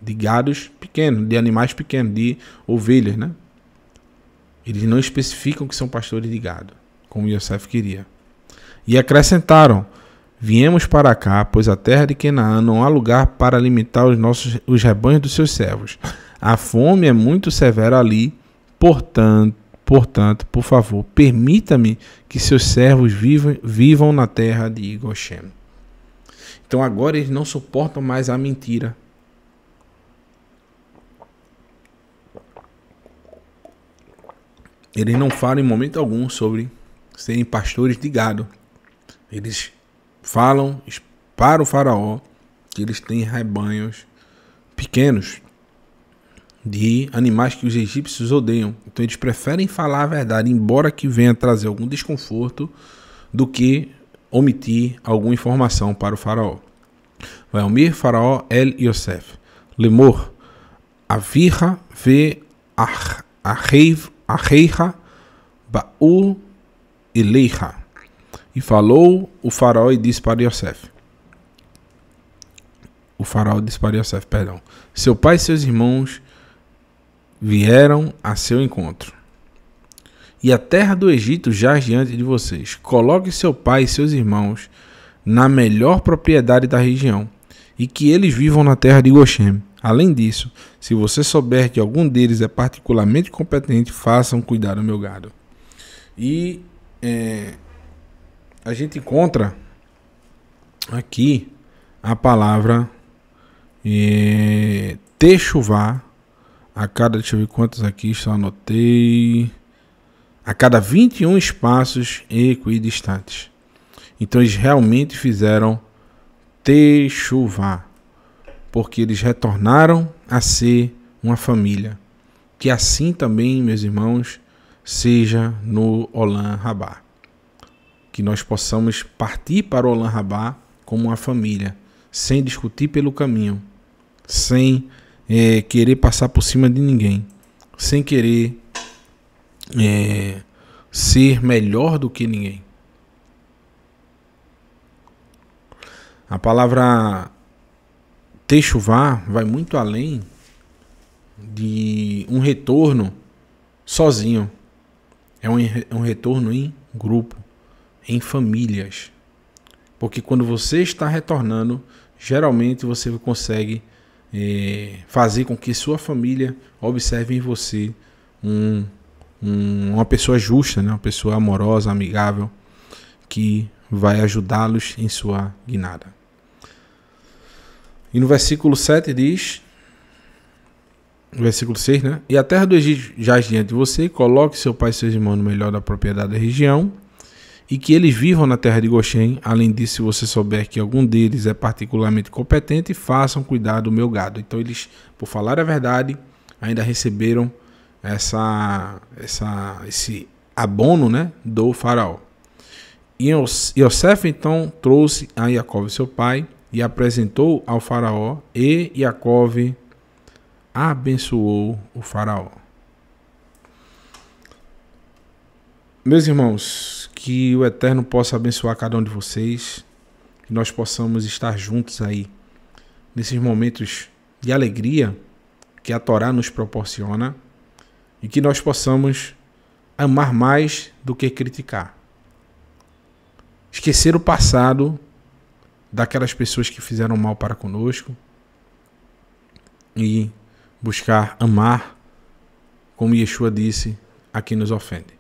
A: de gados pequenos, de animais pequenos, de ovelhas, né? Eles não especificam que são pastores de gado, como Yosef queria. E acrescentaram: Viemos para cá, pois a terra de Canaã não há lugar para alimentar os nossos os rebanhos dos seus servos. A fome é muito severa ali, portanto, portanto, por favor, permita-me que seus servos vivam, vivam na terra de Goshen. Então agora eles não suportam mais a mentira. Eles não falam em momento algum sobre serem pastores de gado. Eles falam para o faraó que eles têm rebanhos pequenos de animais que os egípcios odeiam. Então eles preferem falar a verdade, embora que venha trazer algum desconforto, do que omitir alguma informação para o faraó. Valmir faraó El Yosef. Lemor. Avirra ve arreiva baú leiha. E falou o faraó e disse para Yosef. O faraó disse para Yosef, perdão. Seu pai e seus irmãos vieram a seu encontro. E a terra do Egito jaz diante de vocês. Coloque seu pai e seus irmãos na melhor propriedade da região, e que eles vivam na terra de Goshen. Além disso, se você souber que algum deles é particularmente competente, façam cuidar do meu gado. E é, a gente encontra aqui a palavra é, techuvá a cada, deixa eu ver quantos aqui só anotei, a cada 21 espaços equidistantes. Então eles realmente fizeram techuvá, porque eles retornaram a ser uma família. Que assim também, meus irmãos, seja no Olam Rabá que nós possamos partir para o Olam Rabá como uma família, sem discutir pelo caminho, sem é, querer passar por cima de ninguém, sem querer é, ser melhor do que ninguém. A palavra Teixuvá vai muito além de um retorno sozinho. É um, um retorno em grupo em famílias. Porque quando você está retornando, geralmente você consegue eh, fazer com que sua família observe em você um, um, uma pessoa justa, né? uma pessoa amorosa, amigável, que vai ajudá-los em sua guinada. E no versículo 7 diz. Versículo 6, né? E a terra do Egito jaz diante de você, coloque seu pai e seus irmãos no melhor da propriedade da região, e que eles vivam na terra de Goshen. Além disso, se você souber que algum deles é particularmente competente, façam cuidar do meu gado. Então eles, por falar a verdade, ainda receberam essa, essa, esse abono né, do faraó. E Yosef então trouxe a Jacob, seu pai, e apresentou ao faraó, e Jacob abençoou o faraó. Meus irmãos, que o Eterno possa abençoar cada um de vocês, que nós possamos estar juntos aí nesses momentos de alegria que a Torá nos proporciona e que nós possamos amar mais do que criticar. Esquecer o passado daquelas pessoas que fizeram mal para conosco e buscar amar, como Yeshua disse, a quem nos ofende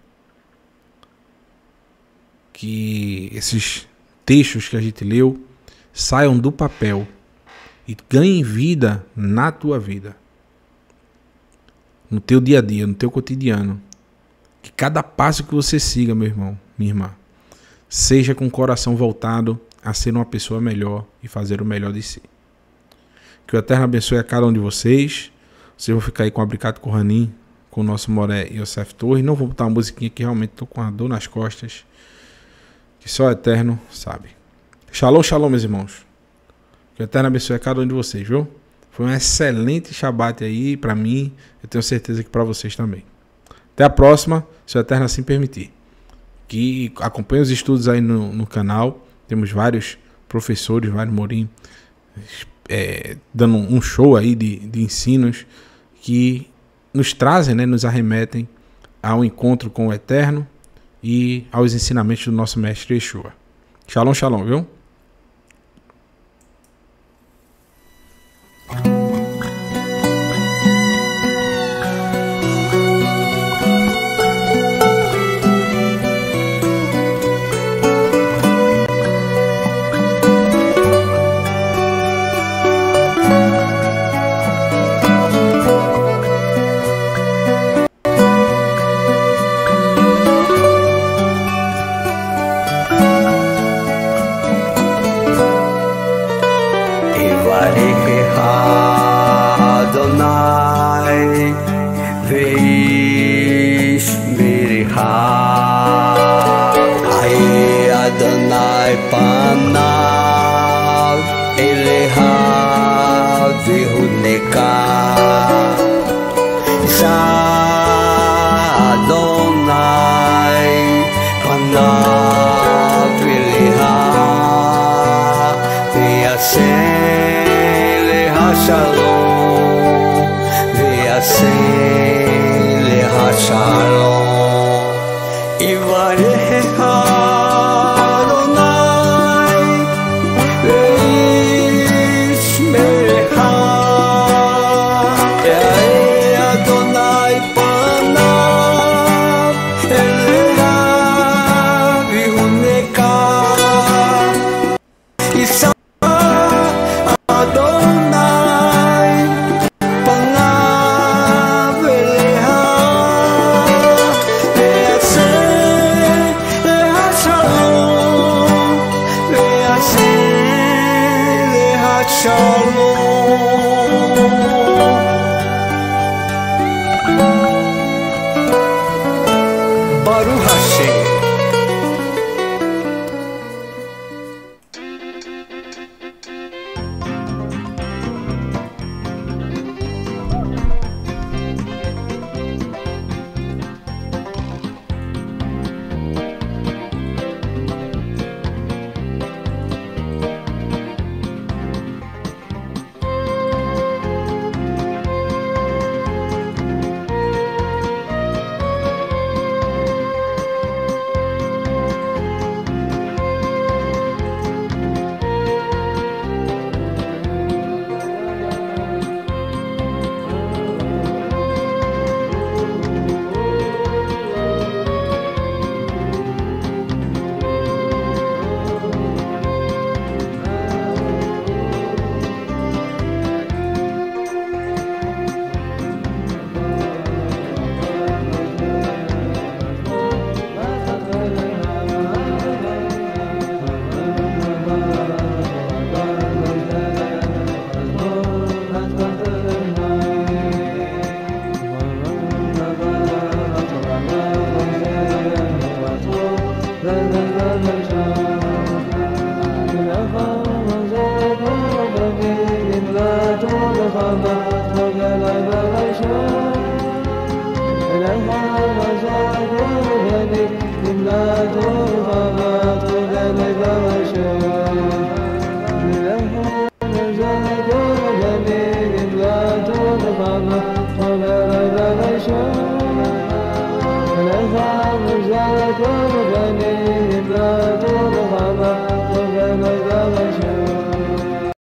A: que esses textos que a gente leu saiam do papel e ganhem vida na tua vida, no teu dia a dia, no teu cotidiano. Que cada passo que você siga, meu irmão, minha irmã, seja com o coração voltado a ser uma pessoa melhor e fazer o melhor de si. Que o Eterno abençoe a cada um de vocês. Vocês vão ficar aí com o Abricato Corranim, com o nosso Moré e Yosef Torres. Não vou botar uma musiquinha que realmente estou com a dor nas costas que só o Eterno sabe. Shalom, shalom, meus irmãos. Que o Eterno abençoe a cada um de vocês, viu? Foi um excelente xabate aí para mim. Eu tenho certeza que para vocês também. Até a próxima, se o Eterno assim permitir. Que acompanhe os estudos aí no, no canal. Temos vários professores, vários Morim, é, dando um show aí de, de ensinos que nos trazem, né, nos arremetem ao encontro com o Eterno e aos ensinamentos do nosso mestre Yeshua. Shalom, shalom, viu? the night by